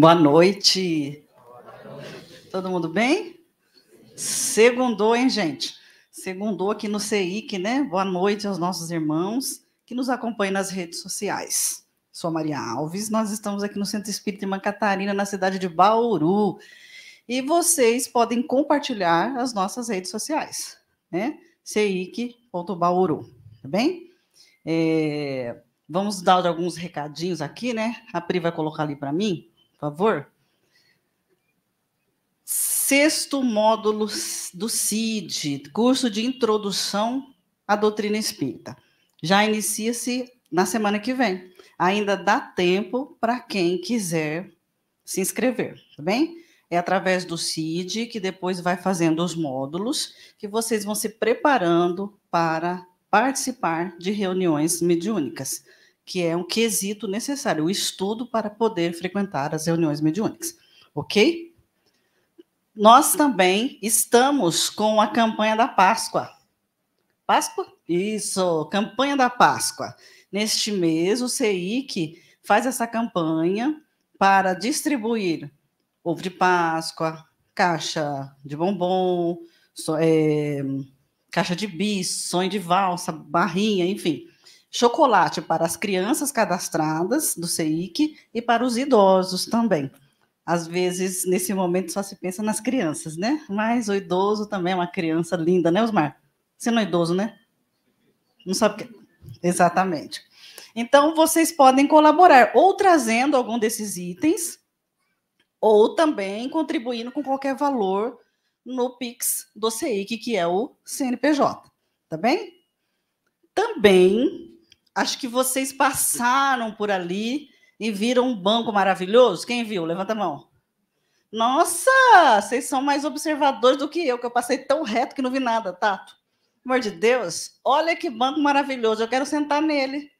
Boa noite. Todo mundo bem? Segundou, hein, gente? Segundou aqui no CEIC, né? Boa noite aos nossos irmãos que nos acompanham nas redes sociais. Sou a Maria Alves, nós estamos aqui no Centro Espírita Irmã Catarina, na cidade de Bauru. E vocês podem compartilhar as nossas redes sociais, né? CIC.bauru, tá bem? É... Vamos dar alguns recadinhos aqui, né? A Pri vai colocar ali para mim por favor. Sexto módulo do CID, curso de introdução à doutrina espírita. Já inicia-se na semana que vem. Ainda dá tempo para quem quiser se inscrever, tá bem? É através do CID que depois vai fazendo os módulos que vocês vão se preparando para participar de reuniões mediúnicas que é um quesito necessário, o estudo para poder frequentar as reuniões mediúnicas, ok? Nós também estamos com a campanha da Páscoa. Páscoa? Isso, campanha da Páscoa. Neste mês, o CEIC faz essa campanha para distribuir ovo de Páscoa, caixa de bombom, so, é, caixa de bis, sonho de valsa, barrinha, enfim chocolate para as crianças cadastradas do CEIC e para os idosos também. Às vezes, nesse momento, só se pensa nas crianças, né? Mas o idoso também é uma criança linda, né, Osmar? Você não é idoso, né? Não sabe que... É. Exatamente. Então, vocês podem colaborar ou trazendo algum desses itens, ou também contribuindo com qualquer valor no Pix do CEIC, que é o CNPJ. Tá bem? Também Acho que vocês passaram por ali e viram um banco maravilhoso. Quem viu? Levanta a mão. Nossa, vocês são mais observadores do que eu, que eu passei tão reto que não vi nada, Tato. amor de Deus, olha que banco maravilhoso, eu quero sentar nele.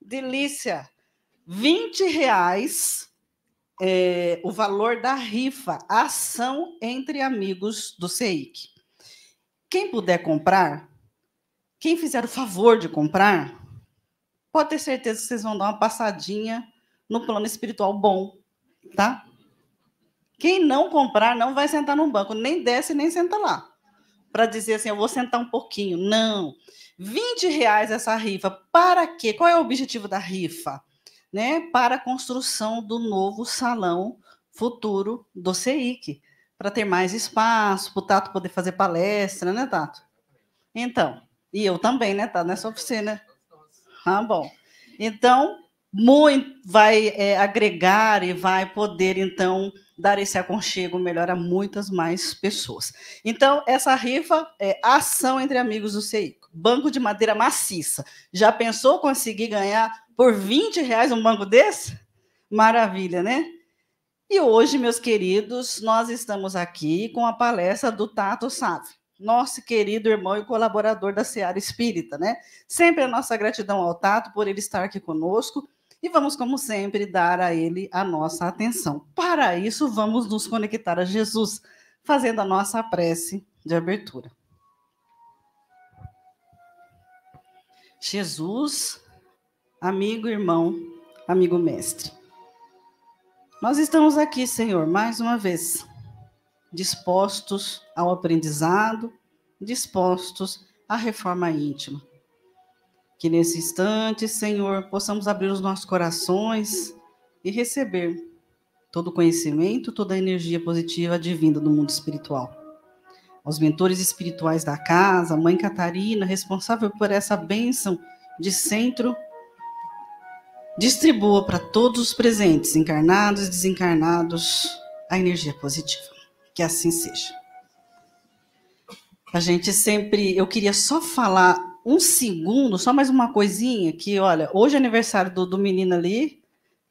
Delícia. 20 reais é, o valor da rifa, ação entre amigos do CEIC. Quem puder comprar, quem fizer o favor de comprar, pode ter certeza que vocês vão dar uma passadinha no plano espiritual bom, tá? Quem não comprar não vai sentar no banco, nem desce nem senta lá. Para dizer assim, eu vou sentar um pouquinho. Não. 20 reais essa rifa. Para quê? Qual é o objetivo da rifa? Né? Para a construção do novo salão futuro do CEIC. Para ter mais espaço, para o Tato poder fazer palestra, né, Tato? Então, e eu também, né, Tato? Não é só você, né? Ah, bom. Então, muito, vai é, agregar e vai poder, então, dar esse aconchego melhor a muitas mais pessoas. Então, essa rifa é ação entre amigos do CEICO. Banco de madeira maciça. Já pensou conseguir ganhar por 20 reais um banco desse? Maravilha, né? E hoje, meus queridos, nós estamos aqui com a palestra do Tato Sávio nosso querido irmão e colaborador da Seara Espírita, né? Sempre a nossa gratidão ao Tato por ele estar aqui conosco e vamos, como sempre, dar a ele a nossa atenção. Para isso, vamos nos conectar a Jesus, fazendo a nossa prece de abertura. Jesus, amigo, irmão, amigo mestre. Nós estamos aqui, Senhor, mais uma vez, dispostos ao aprendizado, dispostos à reforma íntima. Que nesse instante, Senhor, possamos abrir os nossos corações e receber todo o conhecimento, toda a energia positiva divina do mundo espiritual. Aos mentores espirituais da casa, Mãe Catarina, responsável por essa bênção de centro, distribua para todos os presentes, encarnados e desencarnados, a energia positiva. Que assim seja. A gente sempre. Eu queria só falar um segundo, só mais uma coisinha, que olha, hoje é aniversário do, do menino ali,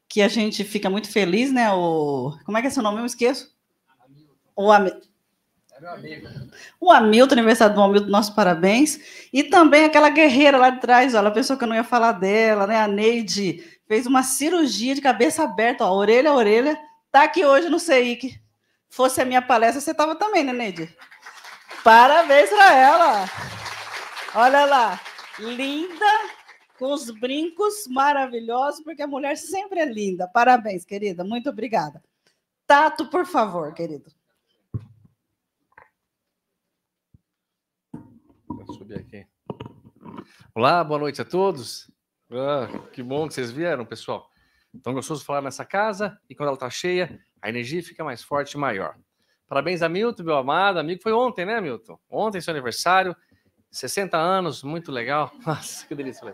que a gente fica muito feliz, né? O, como é que é seu nome? Eu esqueço. O amigo. O Hamilton, aniversário do Hamilton, nossos parabéns. E também aquela guerreira lá de trás, ó, ela pensou que eu não ia falar dela, né? A Neide fez uma cirurgia de cabeça aberta, ó, orelha a orelha, tá aqui hoje no CEIC fosse a minha palestra, você estava também, né, Neide? Parabéns para ela! Olha lá, linda, com os brincos maravilhosos, porque a mulher sempre é linda. Parabéns, querida, muito obrigada. Tato, por favor, querido. Vou subir aqui. Olá, boa noite a todos. Ah, que bom que vocês vieram, pessoal. Tão gostoso falar nessa casa e quando ela está cheia, a energia fica mais forte e maior. Parabéns a Milton, meu amado amigo. Foi ontem, né, Milton? Ontem, seu aniversário. 60 anos, muito legal. Nossa, que delícia.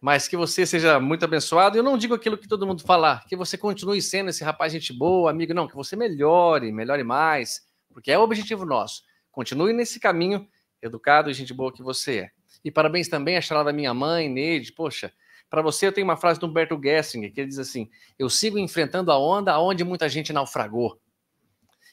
Mas que você seja muito abençoado. Eu não digo aquilo que todo mundo falar, que você continue sendo esse rapaz gente boa, amigo. Não, que você melhore, melhore mais, porque é o objetivo nosso. Continue nesse caminho educado e gente boa que você é. E parabéns também à charada da minha mãe, Neide. Poxa, para você, eu tenho uma frase do Humberto Gessinger, que ele diz assim: Eu sigo enfrentando a onda onde muita gente naufragou.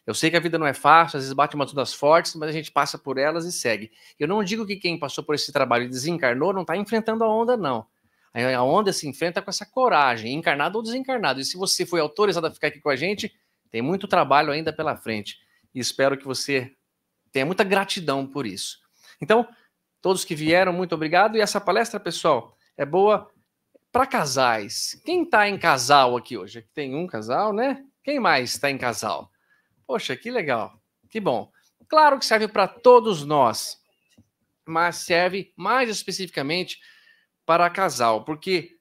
Eu sei que a vida não é fácil, às vezes bate umas ondas fortes, mas a gente passa por elas e segue. Eu não digo que quem passou por esse trabalho e desencarnou não está enfrentando a onda, não. A onda se enfrenta com essa coragem, encarnado ou desencarnado. E se você foi autorizado a ficar aqui com a gente, tem muito trabalho ainda pela frente. E espero que você tenha muita gratidão por isso. Então, todos que vieram, muito obrigado. E essa palestra, pessoal, é boa para casais. Quem está em casal aqui hoje? Aqui tem um casal, né? Quem mais está em casal? Poxa, que legal. Que bom. Claro que serve para todos nós, mas serve mais especificamente para casal, porque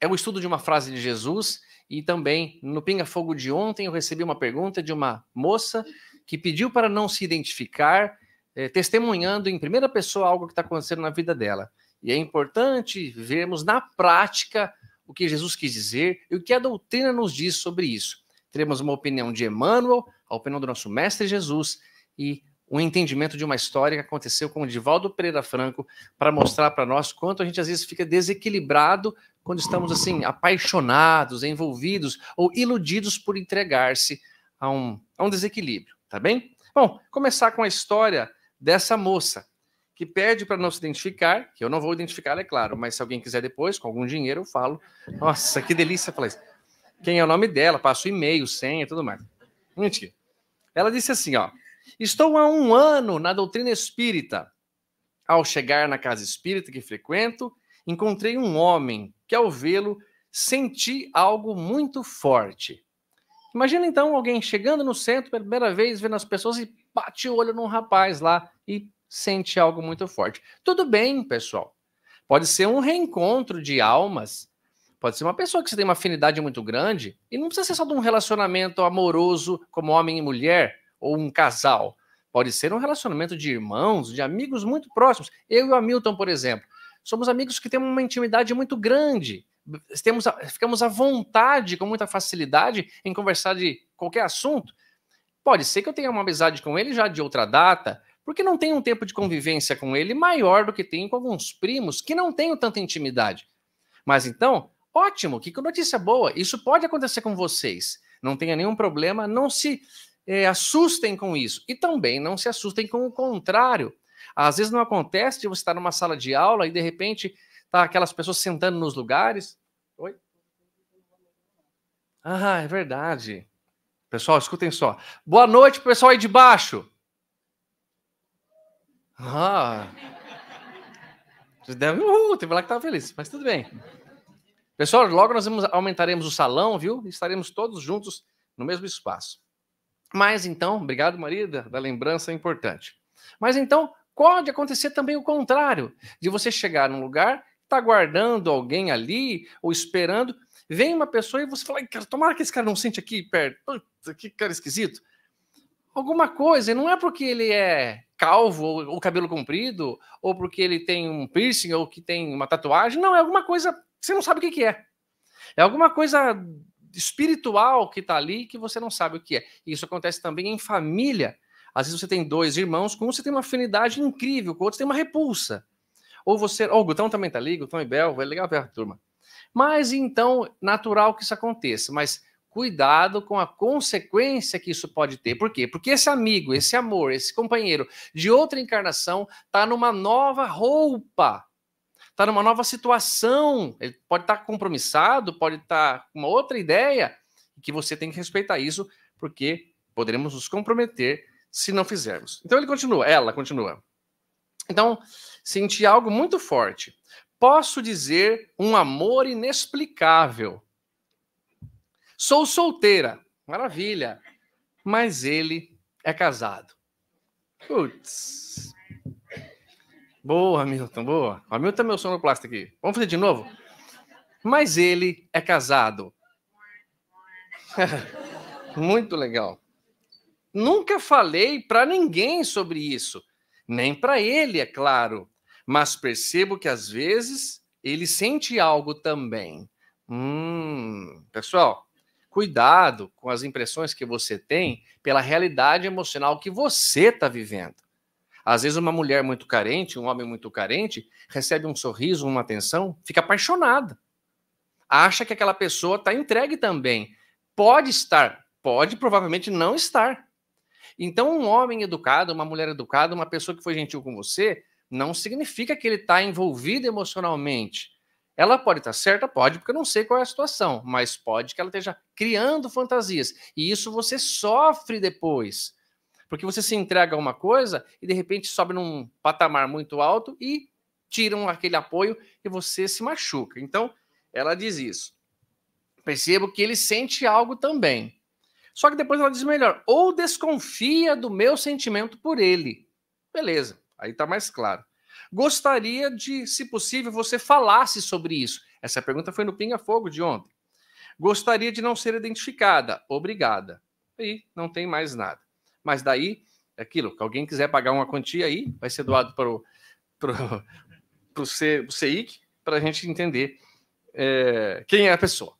é o estudo de uma frase de Jesus e também no Pinga Fogo de ontem eu recebi uma pergunta de uma moça que pediu para não se identificar, eh, testemunhando em primeira pessoa algo que está acontecendo na vida dela. E é importante vermos na prática o que Jesus quis dizer e o que a doutrina nos diz sobre isso. Teremos uma opinião de Emmanuel, a opinião do nosso mestre Jesus e um entendimento de uma história que aconteceu com o Divaldo Pereira Franco para mostrar para nós quanto a gente às vezes fica desequilibrado quando estamos assim apaixonados, envolvidos ou iludidos por entregar-se a um, a um desequilíbrio, tá bem? Bom, começar com a história dessa moça que pede para não se identificar, que eu não vou identificar, é claro, mas se alguém quiser depois, com algum dinheiro, eu falo. Nossa, que delícia falar isso. Quem é o nome dela, passo e-mail, senha e tudo mais. Mentira. Ela disse assim: ó, estou há um ano na doutrina espírita. Ao chegar na casa espírita que frequento, encontrei um homem que, ao vê-lo, senti algo muito forte. Imagina então alguém chegando no centro pela primeira vez, vendo as pessoas e bate o olho num rapaz lá e sente algo muito forte. Tudo bem, pessoal. Pode ser um reencontro de almas. Pode ser uma pessoa que você tem uma afinidade muito grande e não precisa ser só de um relacionamento amoroso como homem e mulher ou um casal. Pode ser um relacionamento de irmãos, de amigos muito próximos. Eu e o Hamilton, por exemplo, somos amigos que temos uma intimidade muito grande. Temos, ficamos à vontade, com muita facilidade, em conversar de qualquer assunto. Pode ser que eu tenha uma amizade com ele já de outra data, porque não tenho um tempo de convivência com ele maior do que tenho com alguns primos que não tenho tanta intimidade. Mas então, ótimo, que notícia boa! Isso pode acontecer com vocês. Não tenha nenhum problema, não se é, assustem com isso. E também não se assustem com o contrário. Às vezes não acontece de você estar numa sala de aula e de repente tá aquelas pessoas sentando nos lugares. Oi? Ah, é verdade. Pessoal, escutem só. Boa noite, pessoal aí de baixo. Ah! Deve, uh, teve lá que estava feliz, mas tudo bem. Pessoal, logo nós vamos, aumentaremos o salão, viu? Estaremos todos juntos no mesmo espaço. Mas então, obrigado, Maria, da lembrança importante. Mas então, pode acontecer também o contrário, de você chegar num lugar, tá guardando alguém ali, ou esperando, vem uma pessoa e você fala, cara, tomara que esse cara não sente aqui perto, Puta, que cara esquisito. Alguma coisa, e não é porque ele é calvo ou, ou cabelo comprido, ou porque ele tem um piercing ou que tem uma tatuagem. Não, é alguma coisa, você não sabe o que, que é. É alguma coisa espiritual que está ali que você não sabe o que é. E isso acontece também em família. Às vezes você tem dois irmãos, com um você tem uma afinidade incrível, com o outro você tem uma repulsa. Ou você. Oh, o Gutão também tá ali, Gutão e Bel, vai é ligar a turma. Mas então, natural que isso aconteça. Mas cuidado com a consequência que isso pode ter. Por quê? Porque esse amigo, esse amor, esse companheiro de outra encarnação está numa nova roupa, está numa nova situação. Ele pode estar tá compromissado, pode estar tá com uma outra ideia, e que você tem que respeitar isso, porque poderemos nos comprometer se não fizermos. Então ele continua, ela continua. Então, senti algo muito forte. Posso dizer um amor inexplicável Sou solteira. Maravilha. Mas ele é casado. Putz. Boa, Milton, boa. O Milton é meu sonoplasta aqui. Vamos fazer de novo? Mas ele é casado. Muito legal. Nunca falei para ninguém sobre isso. Nem para ele, é claro. Mas percebo que às vezes ele sente algo também. Hum, pessoal, cuidado com as impressões que você tem pela realidade emocional que você está vivendo. Às vezes, uma mulher muito carente, um homem muito carente, recebe um sorriso, uma atenção, fica apaixonada. Acha que aquela pessoa está entregue também. Pode estar, pode provavelmente não estar. Então, um homem educado, uma mulher educada, uma pessoa que foi gentil com você, não significa que ele está envolvido emocionalmente. Ela pode estar certa? Pode, porque eu não sei qual é a situação, mas pode que ela esteja criando fantasias. E isso você sofre depois. Porque você se entrega a uma coisa e de repente sobe num patamar muito alto e tiram aquele apoio e você se machuca. Então, ela diz isso. Percebo que ele sente algo também. Só que depois ela diz melhor, ou desconfia do meu sentimento por ele. Beleza, aí tá mais claro. Gostaria de, se possível, você falasse sobre isso. Essa pergunta foi no Pinga Fogo de ontem. Gostaria de não ser identificada. Obrigada. E não tem mais nada. Mas daí, é aquilo, que alguém quiser pagar uma quantia aí, vai ser doado para o CEIC, para a gente entender é, quem é a pessoa.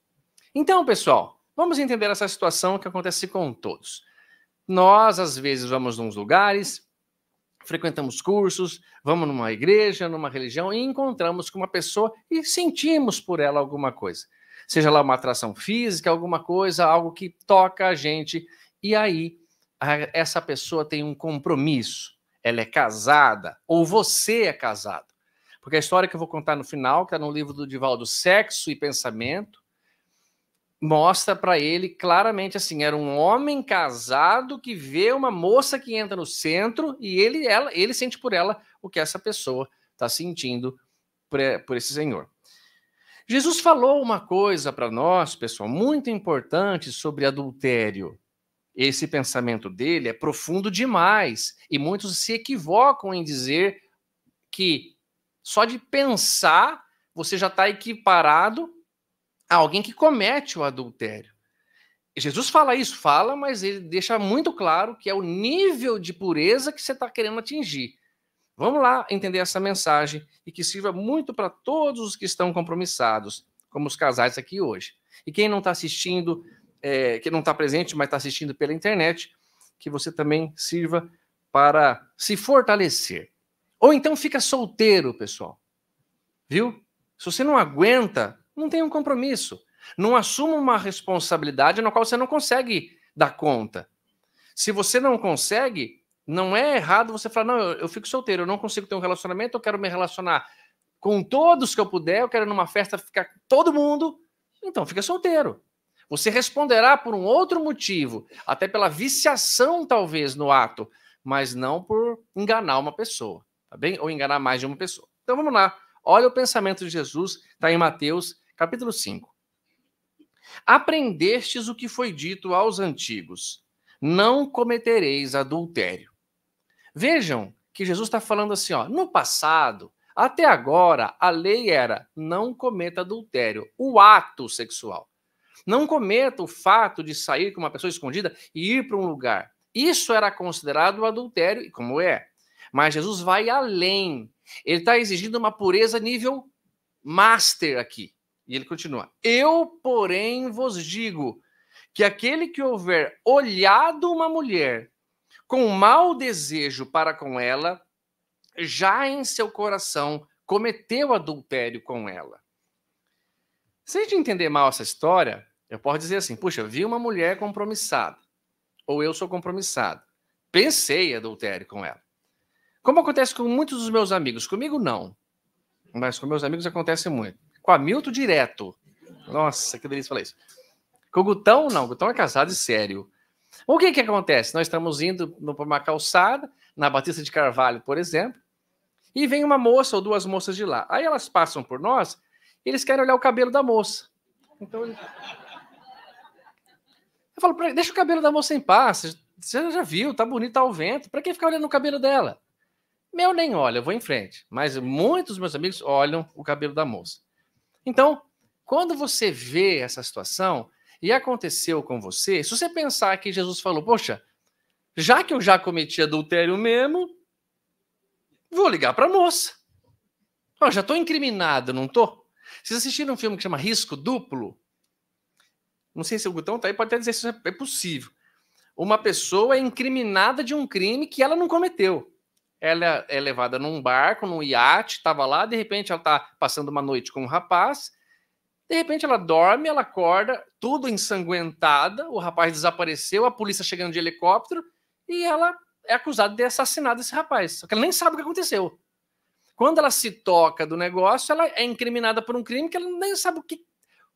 Então, pessoal, vamos entender essa situação que acontece com todos. Nós, às vezes, vamos a uns lugares, frequentamos cursos, vamos numa igreja, numa religião e encontramos com uma pessoa e sentimos por ela alguma coisa. Seja lá uma atração física, alguma coisa, algo que toca a gente. E aí, a, essa pessoa tem um compromisso. Ela é casada, ou você é casado. Porque a história que eu vou contar no final, que está é no livro do Divaldo Sexo e Pensamento, mostra para ele claramente assim, era um homem casado que vê uma moça que entra no centro e ele ela, ele sente por ela o que essa pessoa está sentindo por, por esse senhor. Jesus falou uma coisa para nós, pessoal, muito importante sobre adultério. Esse pensamento dele é profundo demais e muitos se equivocam em dizer que só de pensar você já está equiparado alguém que comete o adultério. Jesus fala isso, fala, mas ele deixa muito claro que é o nível de pureza que você está querendo atingir. Vamos lá entender essa mensagem e que sirva muito para todos os que estão compromissados, como os casais aqui hoje. E quem não está assistindo, é, não está presente, mas está assistindo pela internet, que você também sirva para se fortalecer. Ou então fica solteiro, pessoal. Viu? Se você não aguenta não tem um compromisso. Não assuma uma responsabilidade na qual você não consegue dar conta. Se você não consegue, não é errado você falar: não, eu, eu fico solteiro, eu não consigo ter um relacionamento, eu quero me relacionar com todos que eu puder, eu quero numa festa ficar com todo mundo. Então, fica solteiro. Você responderá por um outro motivo, até pela viciação, talvez, no ato, mas não por enganar uma pessoa, tá bem? Ou enganar mais de uma pessoa. Então vamos lá. Olha o pensamento de Jesus, está em Mateus Capítulo 5. Aprendestes o que foi dito aos antigos: não cometereis adultério. Vejam que Jesus está falando assim, ó, no passado, até agora, a lei era não cometa adultério, o ato sexual. Não cometa o fato de sair com uma pessoa escondida e ir para um lugar. Isso era considerado adultério, e como é. Mas Jesus vai além. Ele está exigindo uma pureza nível master aqui. E ele continua: Eu, porém, vos digo que aquele que houver olhado uma mulher com mau desejo para com ela, já em seu coração cometeu adultério com ela. Se a gente entender mal essa história, eu posso dizer assim: puxa, vi uma mulher compromissada, ou eu sou compromissado. Pensei adultério com ela. Como acontece com muitos dos meus amigos, comigo não, mas com meus amigos acontece muito com a Milton direto. Nossa, que delícia falar isso. Com o Gutão, não, o Gutão é casado e sério. O que que acontece? Nós estamos indo para uma calçada, na Batista de Carvalho, por exemplo, e vem uma moça ou duas moças de lá. Aí elas passam por nós, e eles querem olhar o cabelo da moça. Então ele... eu falo, deixa o cabelo da moça em paz. Você já viu, tá bonito, tá ao vento. Para que ficar olhando o cabelo dela? Meu nem olha, eu vou em frente. Mas muitos meus amigos olham o cabelo da moça. Então, quando você vê essa situação e aconteceu com você, se você pensar que Jesus falou, poxa, já que eu já cometi adultério mesmo, vou ligar para a moça. Eu já estou incriminado, não estou? Vocês assistiram um filme que chama Risco Duplo? Não sei se o Gutão tá aí, pode até dizer se é possível. Uma pessoa é incriminada de um crime que ela não cometeu ela é, é levada num barco, num iate, estava lá, de repente ela está passando uma noite com um rapaz, de repente ela dorme, ela acorda, tudo ensanguentada, o rapaz desapareceu, a polícia chegando de helicóptero e ela é acusada de assassinar esse rapaz. Só que ela nem sabe o que aconteceu. Quando ela se toca do negócio, ela é incriminada por um crime que ela nem sabe o que,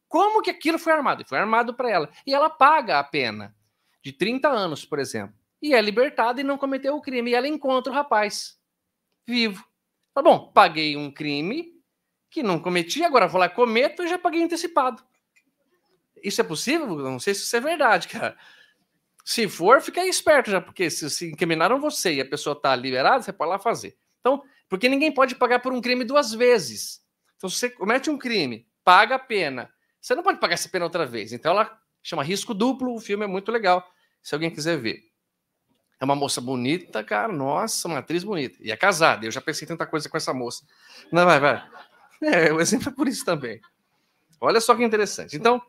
como que aquilo foi armado. foi armado para ela. E ela paga a pena de 30 anos, por exemplo e é libertada e não cometeu o crime. E ela encontra o rapaz vivo. Tá bom, paguei um crime que não cometi, agora vou lá cometo e já paguei antecipado. Isso é possível? Não sei se isso é verdade, cara. Se for, fica esperto já, porque se, se incriminaram você e a pessoa está liberada, você pode lá fazer. Então, porque ninguém pode pagar por um crime duas vezes. Então, se você comete um crime, paga a pena. Você não pode pagar essa pena outra vez. Então, ela chama risco duplo. O filme é muito legal. Se alguém quiser ver. É uma moça bonita, cara. Nossa, uma atriz bonita. E é casada. Eu já pensei tanta coisa com essa moça. Não, vai, vai. É, o exemplo é por isso também. Olha só que interessante. Então,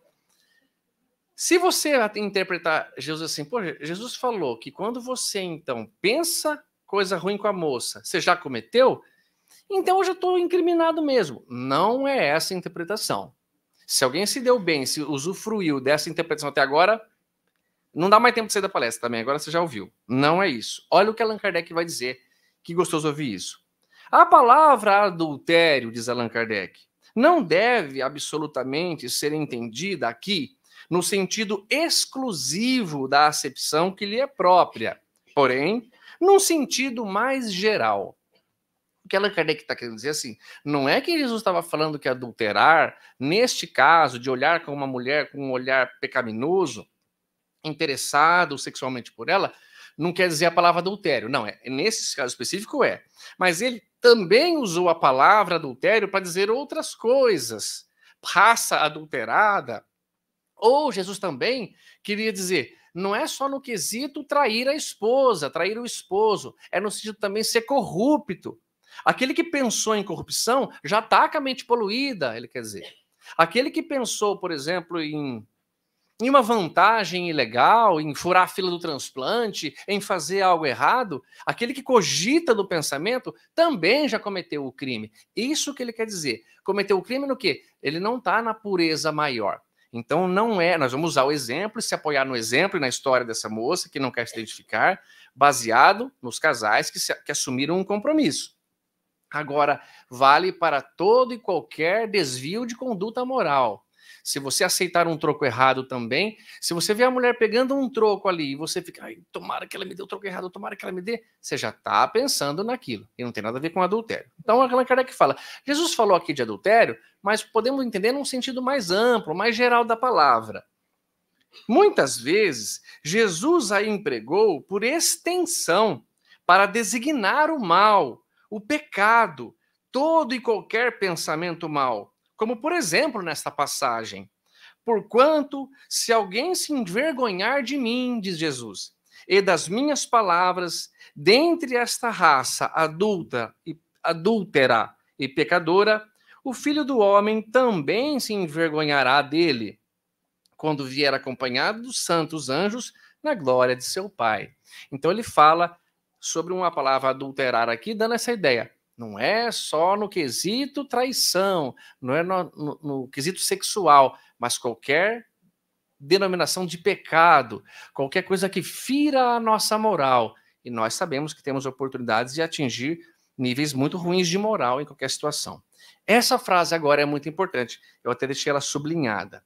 se você interpretar Jesus assim, pô, Jesus falou que quando você então pensa coisa ruim com a moça, você já cometeu, então eu já estou incriminado mesmo. Não é essa a interpretação. Se alguém se deu bem, se usufruiu dessa interpretação até agora, não dá mais tempo de sair da palestra também, agora você já ouviu. Não é isso. Olha o que Allan Kardec vai dizer. Que gostoso ouvir isso. A palavra adultério, diz Allan Kardec, não deve absolutamente ser entendida aqui no sentido exclusivo da acepção que lhe é própria, porém, num sentido mais geral. O que Allan Kardec está querendo dizer assim, não é que Jesus estava falando que adulterar, neste caso, de olhar com uma mulher com um olhar pecaminoso, interessado sexualmente por ela, não quer dizer a palavra adultério. Não, é, nesse caso específico é. Mas ele também usou a palavra adultério para dizer outras coisas. Raça adulterada. Ou Jesus também queria dizer, não é só no quesito trair a esposa, trair o esposo, é no sentido também ser corrupto. Aquele que pensou em corrupção já está com a mente poluída, ele quer dizer. Aquele que pensou, por exemplo, em em uma vantagem ilegal, em furar a fila do transplante, em fazer algo errado, aquele que cogita do pensamento também já cometeu o crime. Isso que ele quer dizer. Cometeu o crime no quê? Ele não está na pureza maior. Então não é, nós vamos usar o exemplo, se apoiar no exemplo e na história dessa moça que não quer se identificar, baseado nos casais que, se, que assumiram um compromisso. Agora, vale para todo e qualquer desvio de conduta moral se você aceitar um troco errado também, se você vê a mulher pegando um troco ali e você fica, Ai, tomara que ela me dê o troco errado, tomara que ela me dê, você já está pensando naquilo e não tem nada a ver com adultério. Então, aquela cara que fala, Jesus falou aqui de adultério, mas podemos entender num sentido mais amplo, mais geral da palavra. Muitas vezes, Jesus a empregou por extensão para designar o mal, o pecado, todo e qualquer pensamento mal, como, por exemplo, nesta passagem: Porquanto, se alguém se envergonhar de mim, diz Jesus, e das minhas palavras, dentre esta raça adulta e adúltera e pecadora, o filho do homem também se envergonhará dele, quando vier acompanhado dos santos anjos na glória de seu Pai. Então ele fala sobre uma palavra adulterar aqui, dando essa ideia. Não é só no quesito traição, não é no, no, no quesito sexual, mas qualquer denominação de pecado, qualquer coisa que fira a nossa moral. E nós sabemos que temos oportunidades de atingir níveis muito ruins de moral em qualquer situação. Essa frase agora é muito importante, eu até deixei ela sublinhada.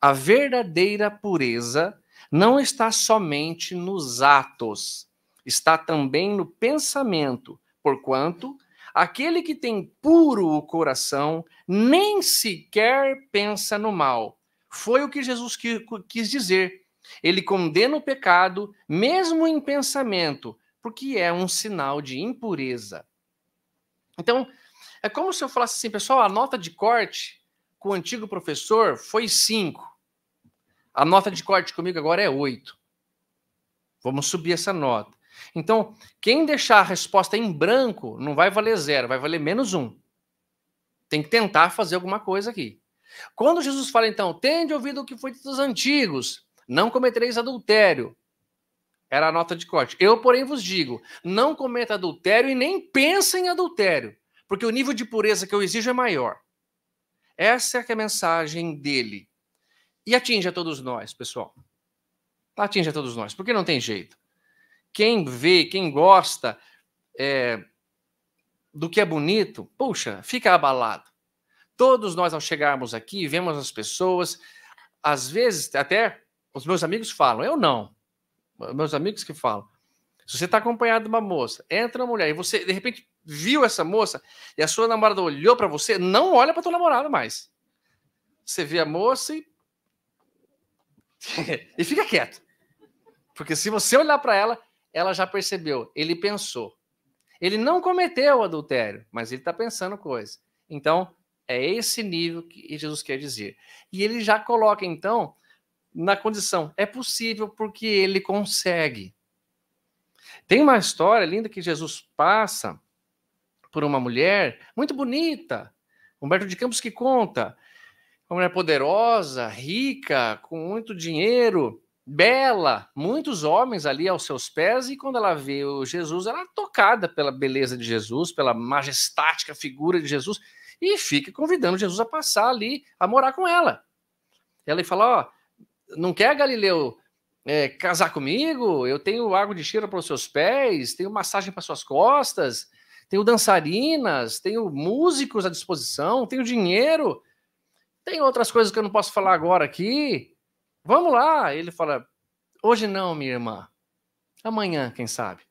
A verdadeira pureza não está somente nos atos, está também no pensamento, porquanto Aquele que tem puro o coração nem sequer pensa no mal. Foi o que Jesus quis dizer. Ele condena o pecado, mesmo em pensamento, porque é um sinal de impureza. Então, é como se eu falasse assim, pessoal, a nota de corte com o antigo professor foi 5. A nota de corte comigo agora é 8. Vamos subir essa nota. Então, quem deixar a resposta em branco não vai valer zero, vai valer menos um. Tem que tentar fazer alguma coisa aqui. Quando Jesus fala, então, tende ouvido o que foi dito dos antigos, não cometereis adultério. Era a nota de corte. Eu, porém, vos digo: não cometa adultério e nem pensa em adultério, porque o nível de pureza que eu exijo é maior. Essa é, é a mensagem dele. E atinge a todos nós, pessoal. Atinge a todos nós, porque não tem jeito quem vê, quem gosta é, do que é bonito, puxa, fica abalado. Todos nós, ao chegarmos aqui, vemos as pessoas, às vezes, até os meus amigos falam, eu não, meus amigos que falam. Se você está acompanhado de uma moça, entra uma mulher e você, de repente, viu essa moça e a sua namorada olhou para você, não olha para teu namorado mais. Você vê a moça e. e fica quieto. Porque se você olhar para ela, ela já percebeu, ele pensou. Ele não cometeu o adultério, mas ele está pensando coisa. Então, é esse nível que Jesus quer dizer. E ele já coloca, então, na condição: é possível porque ele consegue. Tem uma história linda que Jesus passa por uma mulher muito bonita, Humberto de Campos que conta. Uma mulher poderosa, rica, com muito dinheiro, bela, muitos homens ali aos seus pés, e quando ela vê o Jesus, ela é tocada pela beleza de Jesus, pela majestática figura de Jesus, e fica convidando Jesus a passar ali, a morar com ela. Ela fala: Ó, oh, não quer, Galileu, é, casar comigo? Eu tenho água de cheiro para os seus pés, tenho massagem para suas costas, tenho dançarinas, tenho músicos à disposição, tenho dinheiro, tem outras coisas que eu não posso falar agora aqui. Vamos lá. Ele fala: Hoje não, minha irmã. Amanhã, quem sabe?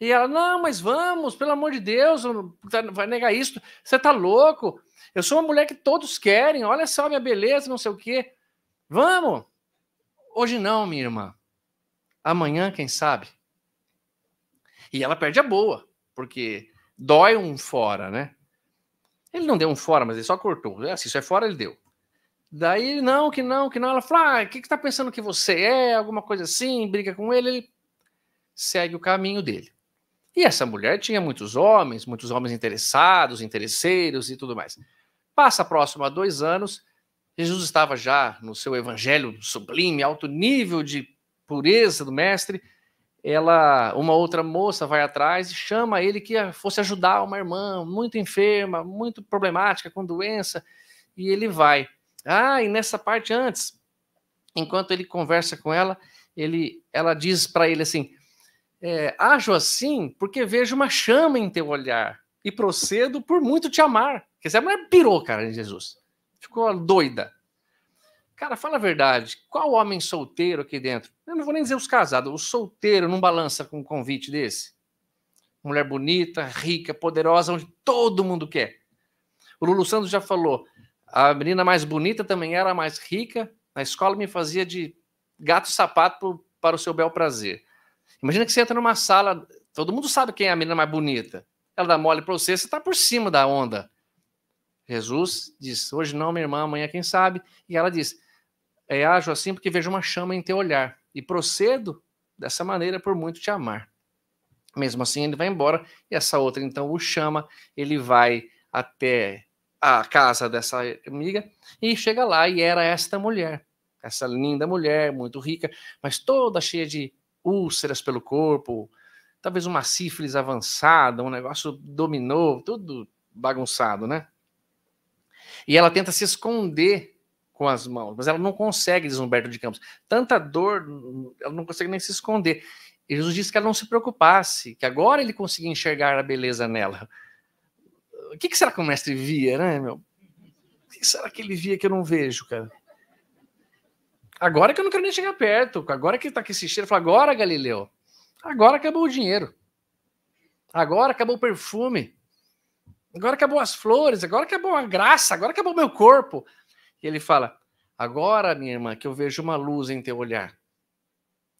E ela: Não, mas vamos, pelo amor de Deus, tá, vai negar isso. Você tá louco? Eu sou uma mulher que todos querem. Olha só minha beleza, não sei o quê. Vamos. Hoje não, minha irmã. Amanhã, quem sabe? E ela perde a boa, porque dói um fora, né? Ele não deu um fora, mas ele só cortou. Ah, se isso é fora, ele deu. Daí, não, que não, que não. Ela fala, ah, o que, que tá pensando que você é? Alguma coisa assim, briga com ele, ele segue o caminho dele. E essa mulher tinha muitos homens, muitos homens interessados, interesseiros e tudo mais. Passa próximo a dois anos, Jesus estava já no seu evangelho sublime, alto nível de pureza do mestre. Ela, uma outra moça vai atrás e chama ele que fosse ajudar uma irmã muito enferma, muito problemática, com doença, e ele vai. Ah, e nessa parte antes, enquanto ele conversa com ela, ele, ela diz para ele assim: é, Ajo assim porque vejo uma chama em teu olhar e procedo por muito te amar. Quer dizer, a mulher pirou, cara, de Jesus. Ficou doida. Cara, fala a verdade. Qual homem solteiro aqui dentro? Eu não vou nem dizer os casados. O solteiro não balança com um convite desse? Mulher bonita, rica, poderosa, onde todo mundo quer. O Lulu Santos já falou: a menina mais bonita também era a mais rica. Na escola me fazia de gato-sapato para o seu bel prazer. Imagina que você entra numa sala, todo mundo sabe quem é a menina mais bonita. Ela dá mole para você, você está por cima da onda. Jesus diz: Hoje não, minha irmã, amanhã quem sabe. E ela diz: é, Ajo assim porque vejo uma chama em teu olhar e procedo dessa maneira por muito te amar. Mesmo assim, ele vai embora e essa outra então o chama, ele vai até a casa dessa amiga e chega lá e era esta mulher, essa linda mulher, muito rica, mas toda cheia de úlceras pelo corpo, talvez uma sífilis avançada, um negócio dominou, tudo bagunçado, né? E ela tenta se esconder com as mãos, mas ela não consegue, diz Humberto de Campos. Tanta dor, ela não consegue nem se esconder. Jesus disse que ela não se preocupasse, que agora ele conseguia enxergar a beleza nela. O que, que será que o mestre via, né, meu? O que será que ele via que eu não vejo, cara? Agora que eu não quero nem chegar perto, agora que tá aqui esse cheiro, fala, agora, Galileu, agora acabou o dinheiro. Agora acabou o perfume. Agora acabou as flores, agora acabou a graça, agora acabou meu corpo. E ele fala: Agora, minha irmã, que eu vejo uma luz em teu olhar.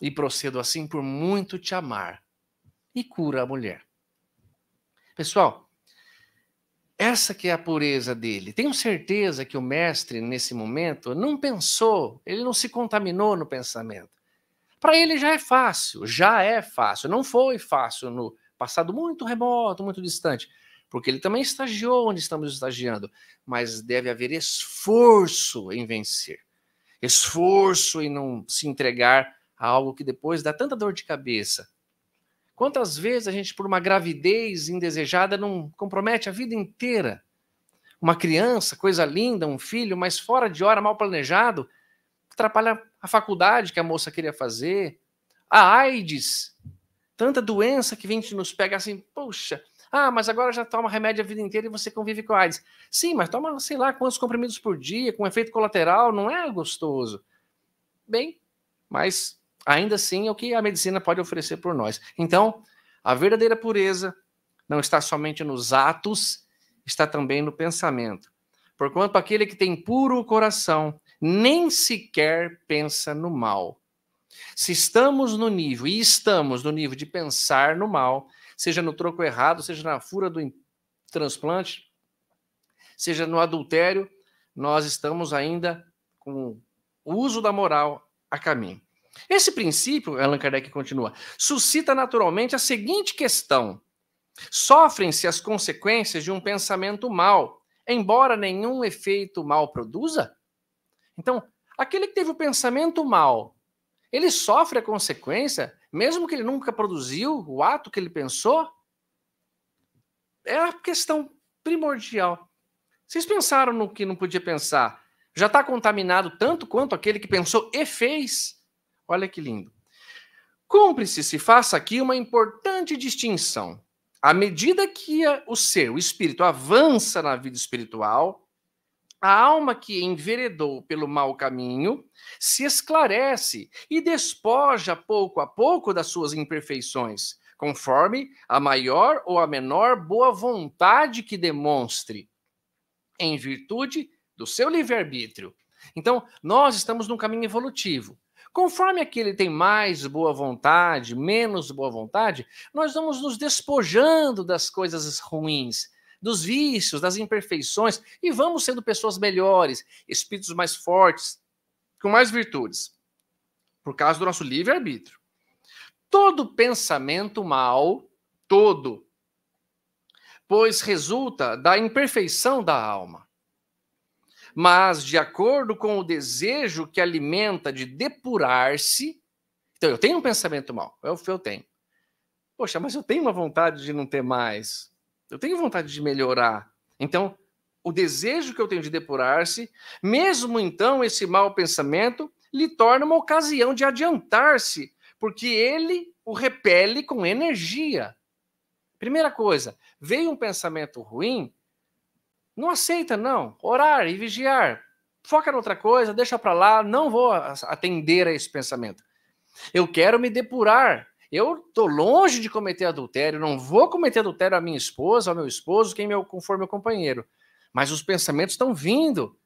E procedo assim por muito te amar. E cura a mulher. Pessoal, essa que é a pureza dele. Tenho certeza que o mestre, nesse momento, não pensou, ele não se contaminou no pensamento. Para ele já é fácil, já é fácil. Não foi fácil no passado muito remoto, muito distante, porque ele também estagiou onde estamos estagiando, mas deve haver esforço em vencer, esforço em não se entregar a algo que depois dá tanta dor de cabeça, Quantas vezes a gente, por uma gravidez indesejada, não compromete a vida inteira? Uma criança, coisa linda, um filho, mas fora de hora, mal planejado, atrapalha a faculdade que a moça queria fazer, a AIDS, tanta doença que vem que nos pega assim, poxa, ah, mas agora já toma remédio a vida inteira e você convive com a AIDS. Sim, mas toma, sei lá, quantos comprimidos por dia, com efeito colateral, não é gostoso. Bem, mas ainda assim é o que a medicina pode oferecer por nós. Então, a verdadeira pureza não está somente nos atos, está também no pensamento. Porquanto aquele que tem puro coração nem sequer pensa no mal. Se estamos no nível, e estamos no nível de pensar no mal, seja no troco errado, seja na fura do transplante, seja no adultério, nós estamos ainda com o uso da moral a caminho. Esse princípio, Allan Kardec continua, suscita naturalmente a seguinte questão: sofrem-se as consequências de um pensamento mal, embora nenhum efeito mal produza? Então, aquele que teve o pensamento mal, ele sofre a consequência, mesmo que ele nunca produziu o ato que ele pensou? É a questão primordial. Vocês pensaram no que não podia pensar? Já está contaminado tanto quanto aquele que pensou e fez? Olha que lindo. Cumpre-se se faça aqui uma importante distinção. À medida que o ser, o espírito, avança na vida espiritual, a alma que enveredou pelo mau caminho se esclarece e despoja pouco a pouco das suas imperfeições, conforme a maior ou a menor boa vontade que demonstre, em virtude do seu livre-arbítrio. Então, nós estamos num caminho evolutivo. Conforme aquele tem mais boa vontade, menos boa vontade, nós vamos nos despojando das coisas ruins, dos vícios, das imperfeições e vamos sendo pessoas melhores, espíritos mais fortes, com mais virtudes, por causa do nosso livre-arbítrio. Todo pensamento mal, todo, pois resulta da imperfeição da alma mas de acordo com o desejo que alimenta de depurar-se. Então, eu tenho um pensamento mal, eu, é eu tenho. Poxa, mas eu tenho uma vontade de não ter mais. Eu tenho vontade de melhorar. Então, o desejo que eu tenho de depurar-se, mesmo então esse mau pensamento, lhe torna uma ocasião de adiantar-se, porque ele o repele com energia. Primeira coisa, veio um pensamento ruim, não aceita, não. Orar e vigiar. Foca em outra coisa, deixa para lá, não vou atender a esse pensamento. Eu quero me depurar. Eu estou longe de cometer adultério, não vou cometer adultério à minha esposa, ao meu esposo, quem meu, for meu companheiro. Mas os pensamentos estão vindo.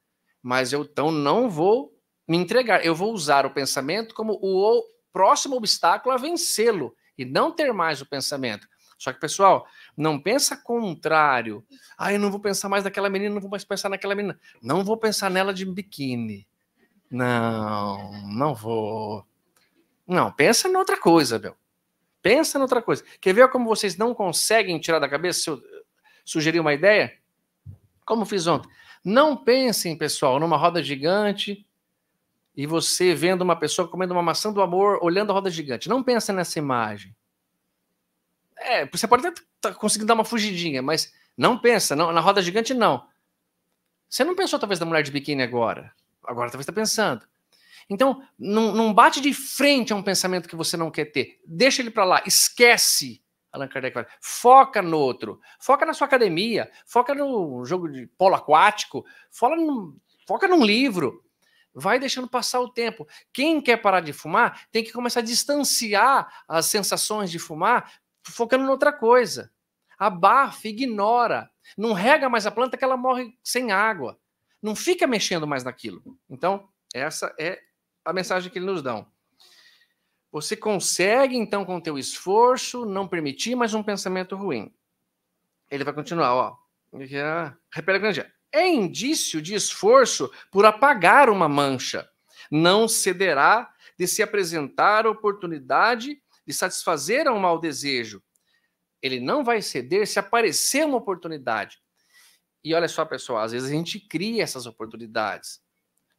Mas eu então não vou me entregar. Eu vou usar o pensamento como o próximo obstáculo a vencê-lo e não ter mais o pensamento. Só que, pessoal, não pensa contrário. Ah, eu não vou pensar mais naquela menina, não vou mais pensar naquela menina. Não vou pensar nela de biquíni. Não, não vou. Não, pensa em outra coisa, Bel. Pensa em outra coisa. Quer ver como vocês não conseguem tirar da cabeça se eu eh, sugerir uma ideia? Como fiz ontem. Não pensem, pessoal, numa roda gigante e você vendo uma pessoa comendo uma maçã do amor, olhando a roda gigante. Não pensa nessa imagem. É, você pode até tá conseguir dar uma fugidinha, mas não pensa, não, na roda gigante não. Você não pensou talvez da mulher de biquíni agora. Agora talvez está pensando. Então, não, não bate de frente a um pensamento que você não quer ter. Deixa ele para lá, esquece. Allan Kardec fala, foca no outro, foca na sua academia, foca no jogo de polo aquático, foca num, foca num livro, vai deixando passar o tempo. Quem quer parar de fumar tem que começar a distanciar as sensações de fumar focando noutra coisa. Abafa, ignora. Não rega mais a planta que ela morre sem água. Não fica mexendo mais naquilo. Então, essa é a mensagem que eles nos dão. Você consegue, então, com o teu esforço, não permitir mais um pensamento ruim. Ele vai continuar, ó. Repele a grande. É indício de esforço por apagar uma mancha. Não cederá de se apresentar oportunidade de satisfazer a um mau desejo. Ele não vai ceder se aparecer uma oportunidade. E olha só, pessoal, às vezes a gente cria essas oportunidades.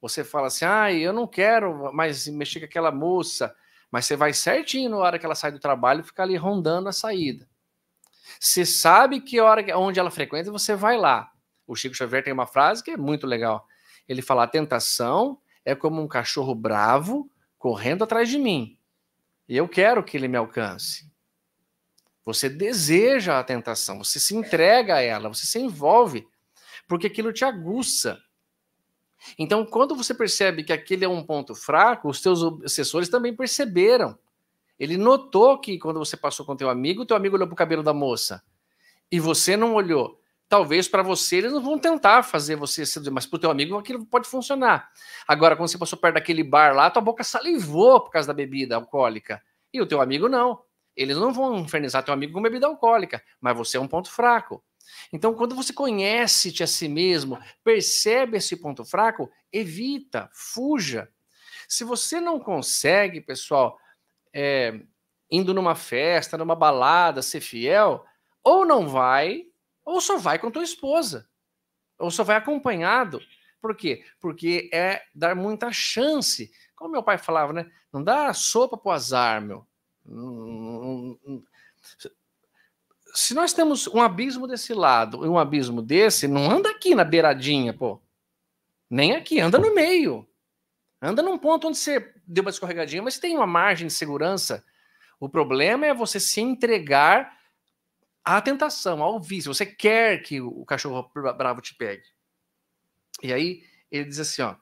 Você fala assim, ah, eu não quero mais mexer com aquela moça, mas você vai certinho na hora que ela sai do trabalho e fica ali rondando a saída. Você sabe que hora, onde ela frequenta, você vai lá. O Chico Xavier tem uma frase que é muito legal. Ele fala: a tentação é como um cachorro bravo correndo atrás de mim. E eu quero que ele me alcance. Você deseja a tentação, você se entrega a ela, você se envolve, porque aquilo te aguça. Então, quando você percebe que aquele é um ponto fraco, os teus obsessores também perceberam. Ele notou que quando você passou com teu amigo, teu amigo olhou para o cabelo da moça e você não olhou talvez para você eles não vão tentar fazer você ser mas para o teu amigo aquilo pode funcionar. Agora, quando você passou perto daquele bar lá, tua boca salivou por causa da bebida alcoólica. E o teu amigo não. Eles não vão infernizar teu amigo com bebida alcoólica, mas você é um ponto fraco. Então, quando você conhece-te a si mesmo, percebe esse ponto fraco, evita, fuja. Se você não consegue, pessoal, é, indo numa festa, numa balada, ser fiel, ou não vai, ou só vai com tua esposa. Ou só vai acompanhado. Por quê? Porque é dar muita chance. Como meu pai falava, né? Não dá sopa pro azar, meu. Se nós temos um abismo desse lado e um abismo desse, não anda aqui na beiradinha, pô. Nem aqui, anda no meio. Anda num ponto onde você deu uma escorregadinha, mas tem uma margem de segurança. O problema é você se entregar à tentação, ao vício. Você quer que o cachorro bravo te pegue. E aí ele diz assim, ó.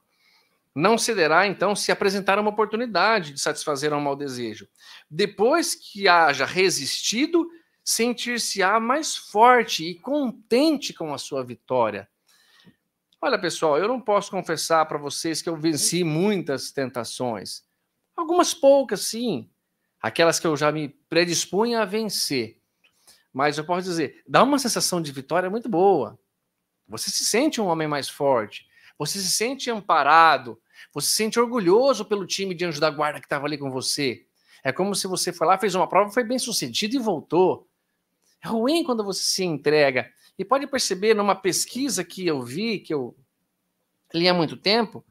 Não cederá, então, se apresentar uma oportunidade de satisfazer um mau desejo. Depois que haja resistido, sentir-se-á mais forte e contente com a sua vitória. Olha, pessoal, eu não posso confessar para vocês que eu venci muitas tentações. Algumas poucas, sim. Aquelas que eu já me predispunha a vencer. Mas eu posso dizer, dá uma sensação de vitória muito boa. Você se sente um homem mais forte, você se sente amparado, você se sente orgulhoso pelo time de anjo da guarda que estava ali com você. É como se você foi lá, fez uma prova, foi bem sucedido e voltou. É ruim quando você se entrega. E pode perceber numa pesquisa que eu vi, que eu li há muito tempo,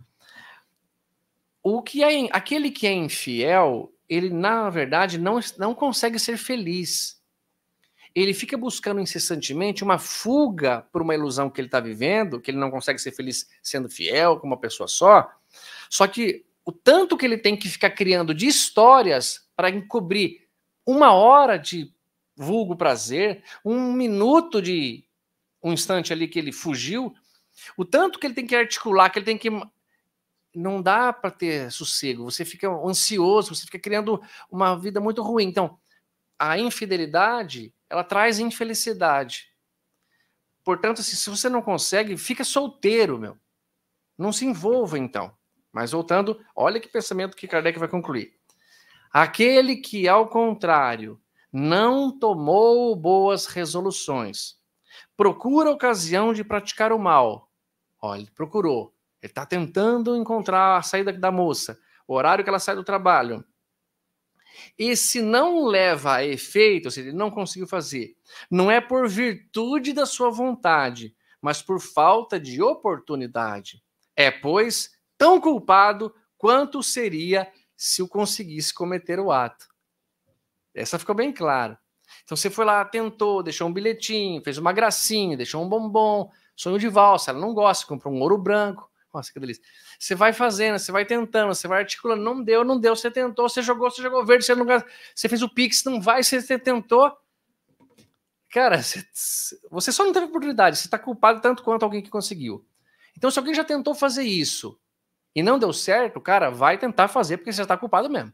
o que é aquele que é infiel, ele na verdade não, não consegue ser feliz ele fica buscando incessantemente uma fuga para uma ilusão que ele está vivendo, que ele não consegue ser feliz sendo fiel com uma pessoa só. Só que o tanto que ele tem que ficar criando de histórias para encobrir uma hora de vulgo prazer, um minuto de um instante ali que ele fugiu, o tanto que ele tem que articular, que ele tem que não dá para ter sossego, você fica ansioso, você fica criando uma vida muito ruim. Então, a infidelidade ela traz infelicidade. Portanto, assim, se você não consegue, fica solteiro, meu. Não se envolva, então. Mas voltando, olha que pensamento que Kardec vai concluir. Aquele que, ao contrário, não tomou boas resoluções, procura ocasião de praticar o mal. Olha, ele procurou. Ele está tentando encontrar a saída da moça, o horário que ela sai do trabalho. E se não leva a efeito, ou seja, ele não conseguiu fazer, não é por virtude da sua vontade, mas por falta de oportunidade. É, pois, tão culpado quanto seria se o conseguisse cometer o ato. Essa ficou bem clara. Então você foi lá, tentou, deixou um bilhetinho, fez uma gracinha, deixou um bombom, sonho de valsa, ela não gosta, comprou um ouro branco. Nossa, que delícia. Você vai fazendo, você vai tentando, você vai articulando. Não deu, não deu. Você tentou, você jogou, você jogou verde, você, não, você fez o pix, não vai, você tentou. Cara, você, você só não teve oportunidade. Você está culpado tanto quanto alguém que conseguiu. Então, se alguém já tentou fazer isso e não deu certo, cara, vai tentar fazer porque você já está culpado mesmo.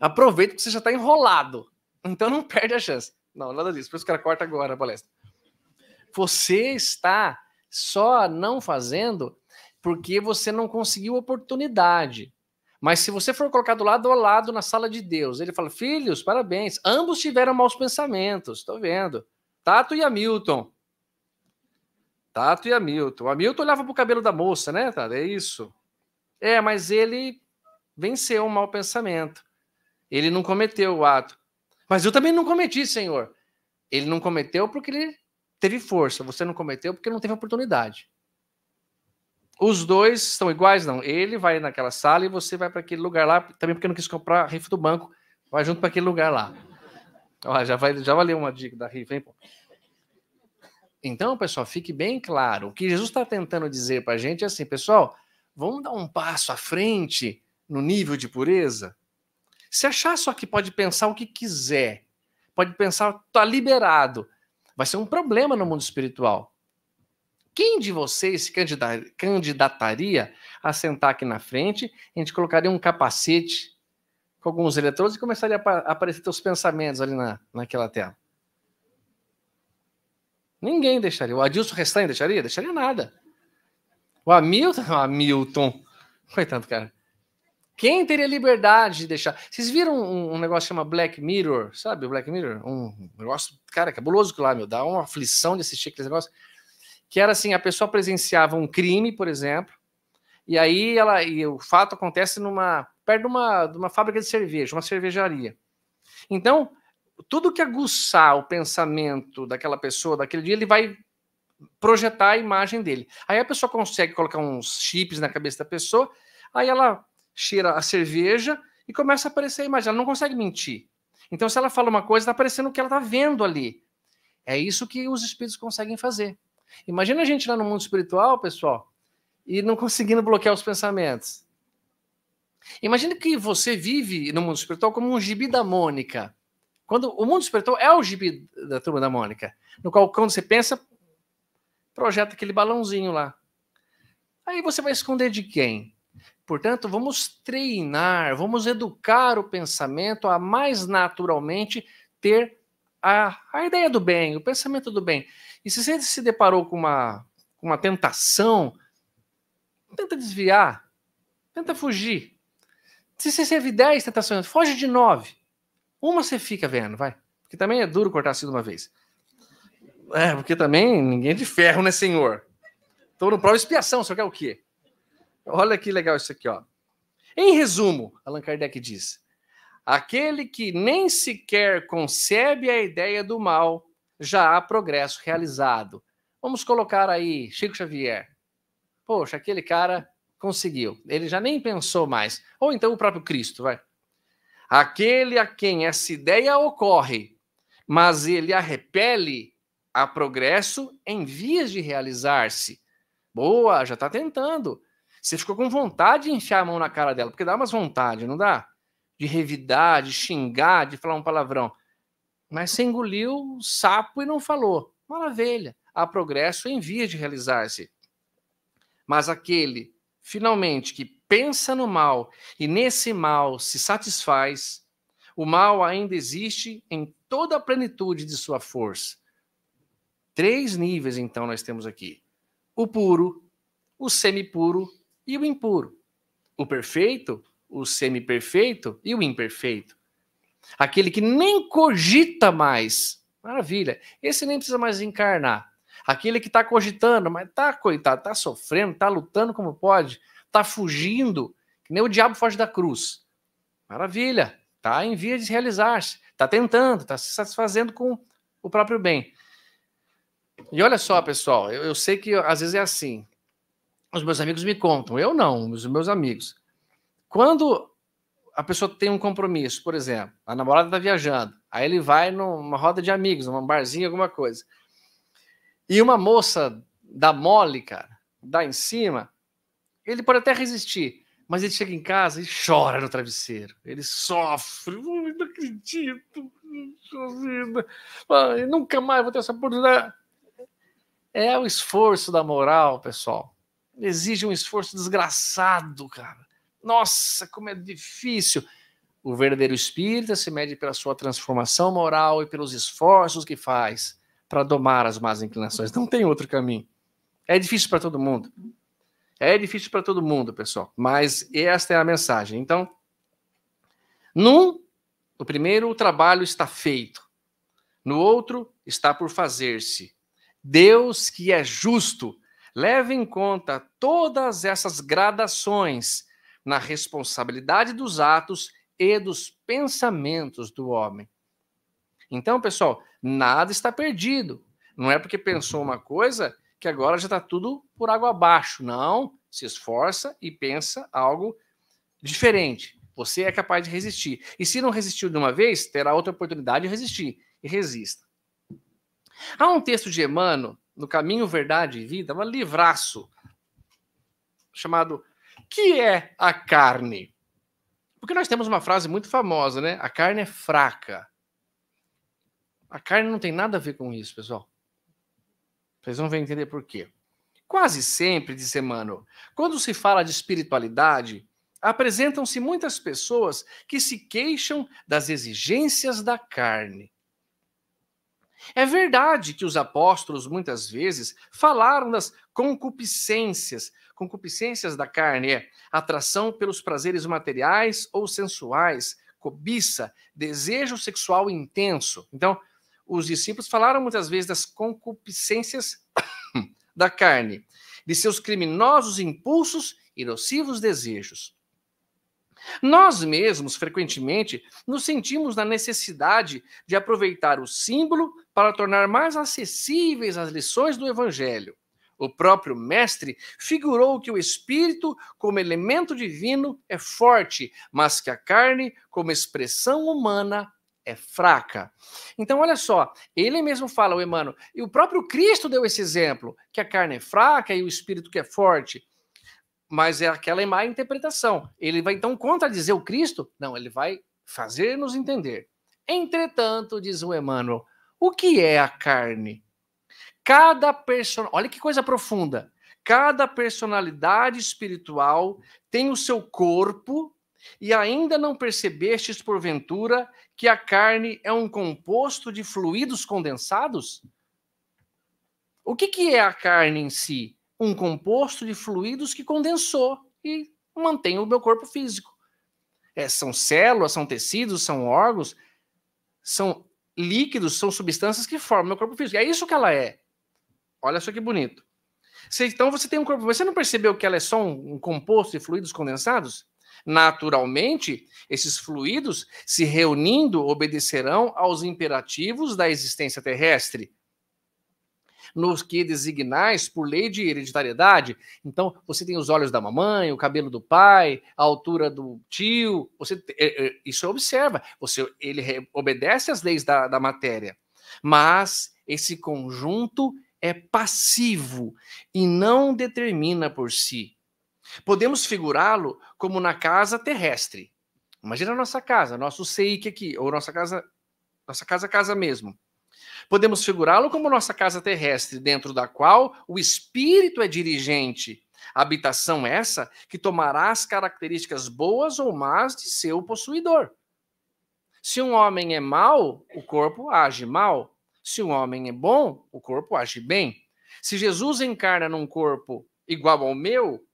Aproveita que você já está enrolado. Então, não perde a chance. Não, nada disso. Por isso que o cara corta agora a palestra. Você está só não fazendo porque você não conseguiu oportunidade. Mas se você for colocado lado a lado na sala de Deus, ele fala: Filhos, parabéns, ambos tiveram maus pensamentos, estou vendo. Tato e Hamilton. Tato e Hamilton. O Hamilton olhava para o cabelo da moça, né, Tato? É isso. É, mas ele venceu o um mau pensamento. Ele não cometeu o ato. Mas eu também não cometi, Senhor. Ele não cometeu porque ele teve força. Você não cometeu porque não teve oportunidade. Os dois estão iguais, não. Ele vai naquela sala e você vai para aquele lugar lá, também porque não quis comprar rifa do banco, vai junto para aquele lugar lá. já, vai, já valeu uma dica da rifa, hein, pô? Então, pessoal, fique bem claro. O que Jesus está tentando dizer para a gente é assim, pessoal, vamos dar um passo à frente no nível de pureza? Se achar só que pode pensar o que quiser, pode pensar, tá liberado, vai ser um problema no mundo espiritual. Quem de vocês se candidataria a sentar aqui na frente? A gente colocaria um capacete com alguns eletrodos e começaria a aparecer seus pensamentos ali na, naquela tela. Ninguém deixaria. O Adilson Restanha deixaria? Deixaria nada. O Hamilton, o Hamilton, coitado, cara. Quem teria liberdade de deixar? Vocês viram um, um negócio que chama Black Mirror, sabe? Black Mirror? Um negócio, cara, cabuloso que lá, meu. Dá uma aflição de assistir aquele negócio que era assim, a pessoa presenciava um crime, por exemplo, e aí ela e o fato acontece numa perto de uma, de uma fábrica de cerveja, uma cervejaria. Então, tudo que aguçar o pensamento daquela pessoa, daquele dia, ele vai projetar a imagem dele. Aí a pessoa consegue colocar uns chips na cabeça da pessoa, aí ela cheira a cerveja e começa a aparecer a imagem. Ela não consegue mentir. Então, se ela fala uma coisa, está aparecendo o que ela está vendo ali. É isso que os espíritos conseguem fazer. Imagina a gente lá no mundo espiritual, pessoal, e não conseguindo bloquear os pensamentos. Imagina que você vive no mundo espiritual como um gibi da Mônica. Quando o mundo espiritual é o gibi da turma da Mônica, no qual quando você pensa, projeta aquele balãozinho lá. Aí você vai esconder de quem? Portanto, vamos treinar, vamos educar o pensamento a mais naturalmente ter a, a ideia do bem, o pensamento do bem. E se você se deparou com uma, com uma tentação, tenta desviar, tenta fugir. Se você teve 10 tentações, foge de 9. Uma você fica vendo, vai. Porque também é duro cortar assim de uma vez. É, porque também ninguém é de ferro, né, senhor? Estou no prova expiação, só quer o quê? Olha que legal isso aqui, ó. Em resumo, Allan Kardec diz: Aquele que nem sequer concebe a ideia do mal, já há progresso realizado. Vamos colocar aí Chico Xavier. Poxa, aquele cara conseguiu. Ele já nem pensou mais. Ou então o próprio Cristo, vai. Aquele a quem essa ideia ocorre, mas ele a repele, há progresso em vias de realizar-se. Boa, já está tentando. Você ficou com vontade de enfiar a mão na cara dela, porque dá umas vontade, não dá? de revidar, de xingar, de falar um palavrão. Mas você engoliu o sapo e não falou. Maravilha. Há progresso em vias de realizar-se. Mas aquele, finalmente, que pensa no mal e nesse mal se satisfaz, o mal ainda existe em toda a plenitude de sua força. Três níveis, então, nós temos aqui: o puro, o semipuro e o impuro. O perfeito o semi-perfeito e o imperfeito. Aquele que nem cogita mais. Maravilha. Esse nem precisa mais encarnar. Aquele que está cogitando, mas tá, coitado, tá sofrendo, tá lutando como pode, tá fugindo, que nem o diabo foge da cruz. Maravilha. Tá em via de realizar-se. Tá tentando, tá se satisfazendo com o próprio bem. E olha só, pessoal, eu, eu sei que às vezes é assim. Os meus amigos me contam, eu não, os meus amigos. Quando a pessoa tem um compromisso, por exemplo, a namorada está viajando, aí ele vai numa roda de amigos, num barzinho, alguma coisa. E uma moça dá mole, cara, dá em cima, ele pode até resistir, mas ele chega em casa e chora no travesseiro. Ele sofre, não acredito, vida, eu nunca mais vou ter essa oportunidade. É o esforço da moral, pessoal. Exige um esforço desgraçado, cara. Nossa, como é difícil! O verdadeiro espírita se mede pela sua transformação moral e pelos esforços que faz para domar as más inclinações. Não tem outro caminho. É difícil para todo mundo. É difícil para todo mundo, pessoal. Mas esta é a mensagem. Então, num, no primeiro, o trabalho está feito. No outro, está por fazer-se. Deus, que é justo, leve em conta todas essas gradações na responsabilidade dos atos e dos pensamentos do homem. Então, pessoal, nada está perdido. Não é porque pensou uma coisa que agora já está tudo por água abaixo. Não, se esforça e pensa algo diferente. Você é capaz de resistir. E se não resistiu de uma vez, terá outra oportunidade de resistir. E resista. Há um texto de Emmanuel, no Caminho, Verdade e Vida, um livraço, chamado que é a carne? Porque nós temos uma frase muito famosa, né? A carne é fraca. A carne não tem nada a ver com isso, pessoal. Vocês vão entender por quê. Quase sempre, disse Emmanuel, quando se fala de espiritualidade, apresentam-se muitas pessoas que se queixam das exigências da carne. É verdade que os apóstolos muitas vezes falaram das concupiscências. Concupiscências da carne é atração pelos prazeres materiais ou sensuais, cobiça, desejo sexual intenso. Então, os discípulos falaram muitas vezes das concupiscências da carne, de seus criminosos impulsos e nocivos desejos. Nós mesmos, frequentemente, nos sentimos na necessidade de aproveitar o símbolo para tornar mais acessíveis as lições do Evangelho. O próprio Mestre figurou que o espírito, como elemento divino, é forte, mas que a carne, como expressão humana, é fraca. Então, olha só, ele mesmo fala, o Emmanuel, e o próprio Cristo deu esse exemplo, que a carne é fraca e o espírito que é forte. Mas é aquela má interpretação. Ele vai então contradizer o Cristo? Não, ele vai fazer-nos entender. Entretanto, diz o Emmanuel, o que é a carne? Cada pessoa, olha que coisa profunda. Cada personalidade espiritual tem o seu corpo e ainda não percebestes porventura que a carne é um composto de fluidos condensados? O que, que é a carne em si? Um composto de fluidos que condensou e mantém o meu corpo físico. É, são células, são tecidos, são órgãos, são líquidos são substâncias que formam o corpo físico. É isso que ela é. Olha só que bonito. então você tem um corpo. Você não percebeu que ela é só um, um composto de fluidos condensados? Naturalmente, esses fluidos, se reunindo, obedecerão aos imperativos da existência terrestre, nos que designais por lei de hereditariedade. Então, você tem os olhos da mamãe, o cabelo do pai, a altura do tio. Você é, é, isso é observa. Você ele obedece às leis da, da matéria, mas esse conjunto é passivo e não determina por si. Podemos figurá-lo como na casa terrestre. Imagina a nossa casa, nosso seik aqui, ou nossa casa, nossa casa casa mesmo. Podemos figurá-lo como nossa casa terrestre, dentro da qual o espírito é dirigente. Habitação essa que tomará as características boas ou más de seu possuidor. Se um homem é mau, o corpo age mal. Se um homem é bom, o corpo age bem. Se Jesus encarna num corpo igual ao meu,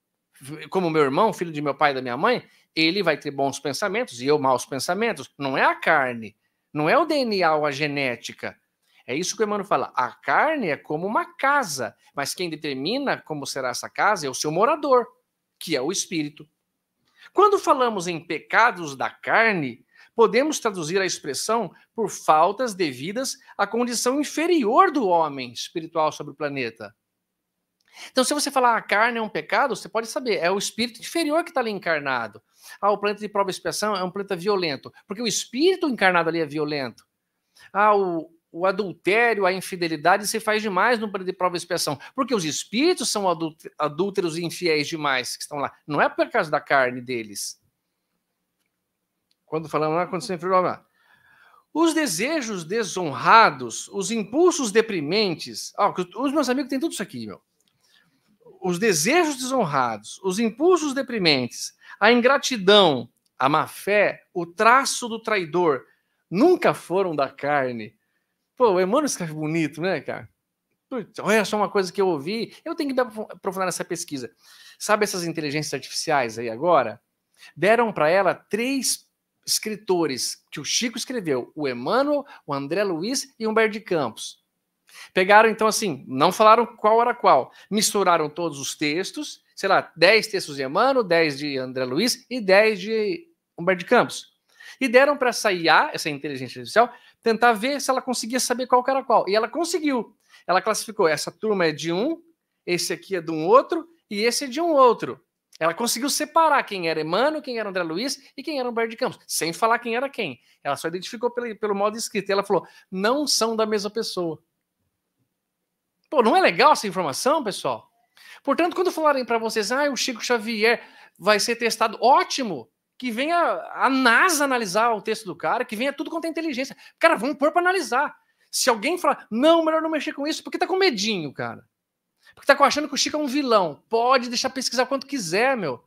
como meu irmão, filho de meu pai e da minha mãe, ele vai ter bons pensamentos e eu maus pensamentos. Não é a carne, não é o DNA ou a genética, é isso que o Emmanuel fala. A carne é como uma casa, mas quem determina como será essa casa é o seu morador, que é o espírito. Quando falamos em pecados da carne, podemos traduzir a expressão por faltas devidas à condição inferior do homem espiritual sobre o planeta. Então, se você falar ah, a carne é um pecado, você pode saber, é o espírito inferior que está ali encarnado. Ah, o planeta de prova e expiação é um planeta violento, porque o espírito encarnado ali é violento. Ah, o, o adultério, a infidelidade se faz demais no de prova e expiação, porque os espíritos são adúlteros e infiéis demais que estão lá. Não é por causa da carne deles. Quando falamos lá, ah, quando sempre falamos lá. Os desejos desonrados, os impulsos deprimentes. Ó, os meus amigos têm tudo isso aqui, meu. Os desejos desonrados, os impulsos deprimentes, a ingratidão, a má fé, o traço do traidor, nunca foram da carne, Pô, o Emmanuel escreve bonito, né, cara? Putz, olha só uma coisa que eu ouvi. Eu tenho que aprofundar nessa pesquisa. Sabe essas inteligências artificiais aí agora? Deram para ela três escritores que o Chico escreveu: o Emmanuel, o André Luiz e Humberto de Campos. Pegaram, então, assim, não falaram qual era qual. Misturaram todos os textos, sei lá, 10 textos de Emmanuel, 10 de André Luiz e 10 de Humberto de Campos. E deram para essa IA, essa inteligência artificial, tentar ver se ela conseguia saber qual era qual. E ela conseguiu. Ela classificou: essa turma é de um, esse aqui é de um outro e esse é de um outro. Ela conseguiu separar quem era Emmanuel, quem era André Luiz e quem era Humberto de Campos, sem falar quem era quem. Ela só identificou pelo, pelo modo escrito. E ela falou: não são da mesma pessoa. Pô, não é legal essa informação, pessoal? Portanto, quando falarem para vocês, ah, o Chico Xavier vai ser testado, ótimo! que venha a NASA analisar o texto do cara, que venha tudo quanto é inteligência. Cara, vamos pôr para analisar. Se alguém falar, não, melhor não mexer com isso, porque tá com medinho, cara. Porque tá achando que o Chico é um vilão. Pode deixar pesquisar quanto quiser, meu.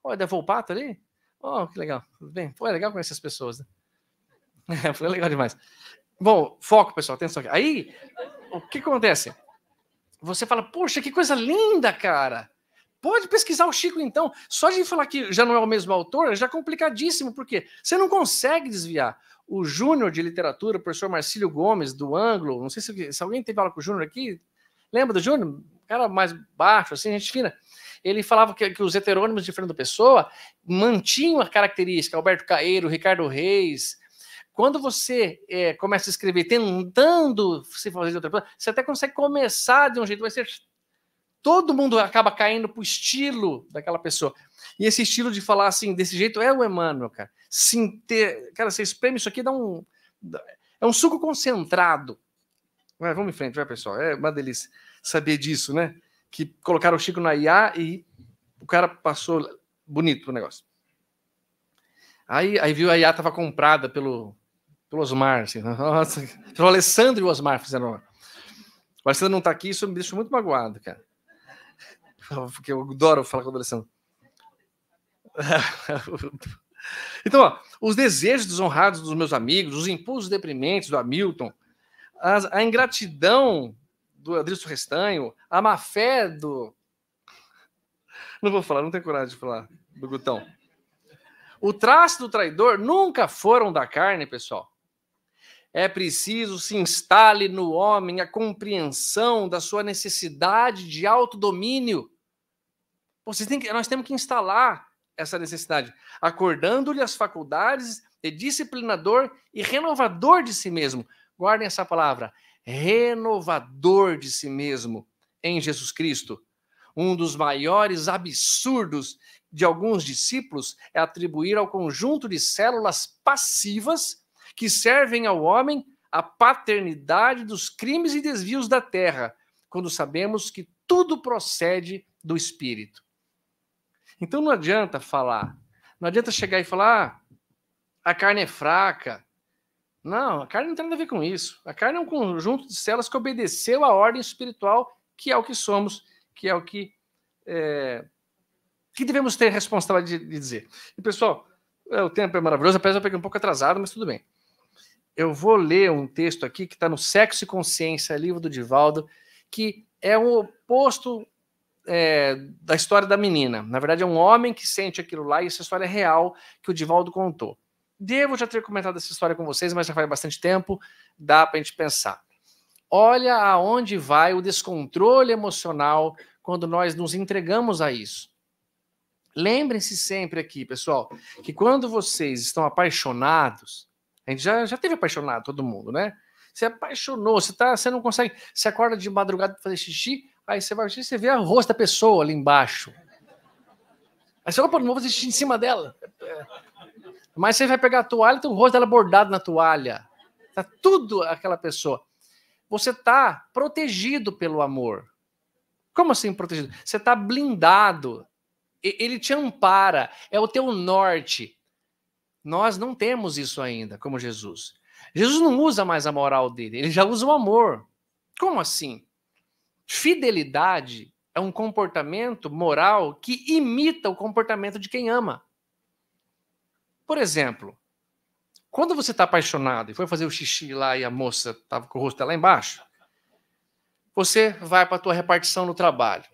Olha, da Volpato tá ali. Oh, que legal. Tudo bem? é legal conhecer as pessoas, né? É, foi legal demais. Bom, foco, pessoal, atenção aqui. Aí, o que acontece? Você fala, poxa, que coisa linda, cara. Pode pesquisar o Chico, então. Só de falar que já não é o mesmo autor, já é complicadíssimo, porque você não consegue desviar. O Júnior de Literatura, o professor Marcílio Gomes, do Anglo, não sei se, se alguém teve aula com o Júnior aqui, lembra do Júnior? Cara mais baixo, assim, gente fina. Ele falava que, que os heterônimos de Fernando Pessoa mantinham a característica, Alberto Caeiro, Ricardo Reis, quando você é, começa a escrever tentando se fazer de outra coisa, você até consegue começar de um jeito, mas você todo mundo acaba caindo pro estilo daquela pessoa. E esse estilo de falar assim, desse jeito, é o Emmanuel, cara. ter, Cara, você espreme isso aqui, dá um. É um suco concentrado. Vai, vamos em frente, vai, pessoal. É uma delícia saber disso, né? Que colocaram o Chico na IA e o cara passou bonito pro negócio. Aí, aí viu, a IA tava comprada pelo, pelo Osmar, assim, nossa, pelo Alessandro e o Osmar fizeram O Alessandro não tá aqui, isso me deixa muito magoado, cara porque eu adoro falar com adolescente. então, ó, os desejos desonrados dos meus amigos, os impulsos deprimentes do Hamilton, a, a ingratidão do Adriano Restanho, a má fé do. Não vou falar, não tenho coragem de falar do Gutão. O traço do traidor nunca foram da carne, pessoal. É preciso se instale no homem a compreensão da sua necessidade de autodomínio vocês têm que, nós temos que instalar essa necessidade, acordando-lhe as faculdades de disciplinador e renovador de si mesmo. Guardem essa palavra, renovador de si mesmo em Jesus Cristo. Um dos maiores absurdos de alguns discípulos é atribuir ao conjunto de células passivas que servem ao homem a paternidade dos crimes e desvios da terra, quando sabemos que tudo procede do espírito. Então não adianta falar. Não adianta chegar e falar, ah, a carne é fraca. Não, a carne não tem nada a ver com isso. A carne é um conjunto de células que obedeceu à ordem espiritual, que é o que somos, que é o que. É, que devemos ter responsabilidade de, de dizer. E, pessoal, é, o tempo é maravilhoso, apesar de eu peguei um pouco atrasado, mas tudo bem. Eu vou ler um texto aqui que está no Sexo e Consciência, livro do Divaldo, que é o oposto é, da história da menina. Na verdade, é um homem que sente aquilo lá e essa história é real que o Divaldo contou. Devo já ter comentado essa história com vocês, mas já faz bastante tempo, dá para a gente pensar. Olha aonde vai o descontrole emocional quando nós nos entregamos a isso. Lembrem-se sempre aqui, pessoal, que quando vocês estão apaixonados, a gente já, já teve apaixonado, todo mundo, né? Você apaixonou, você, tá, você não consegue, você acorda de madrugada para fazer xixi, Aí você vai você vê o rosto da pessoa ali embaixo. Aí você, opa, não vou fazer em cima dela. É. Mas você vai pegar a toalha e tem o rosto dela bordado na toalha. Tá tudo aquela pessoa. Você tá protegido pelo amor. Como assim protegido? Você tá blindado. Ele te ampara, é o teu norte. Nós não temos isso ainda, como Jesus. Jesus não usa mais a moral dele, ele já usa o amor. Como assim? Fidelidade é um comportamento moral que imita o comportamento de quem ama. Por exemplo, quando você está apaixonado e foi fazer o xixi lá e a moça estava com o rosto lá embaixo, você vai para a tua repartição no trabalho.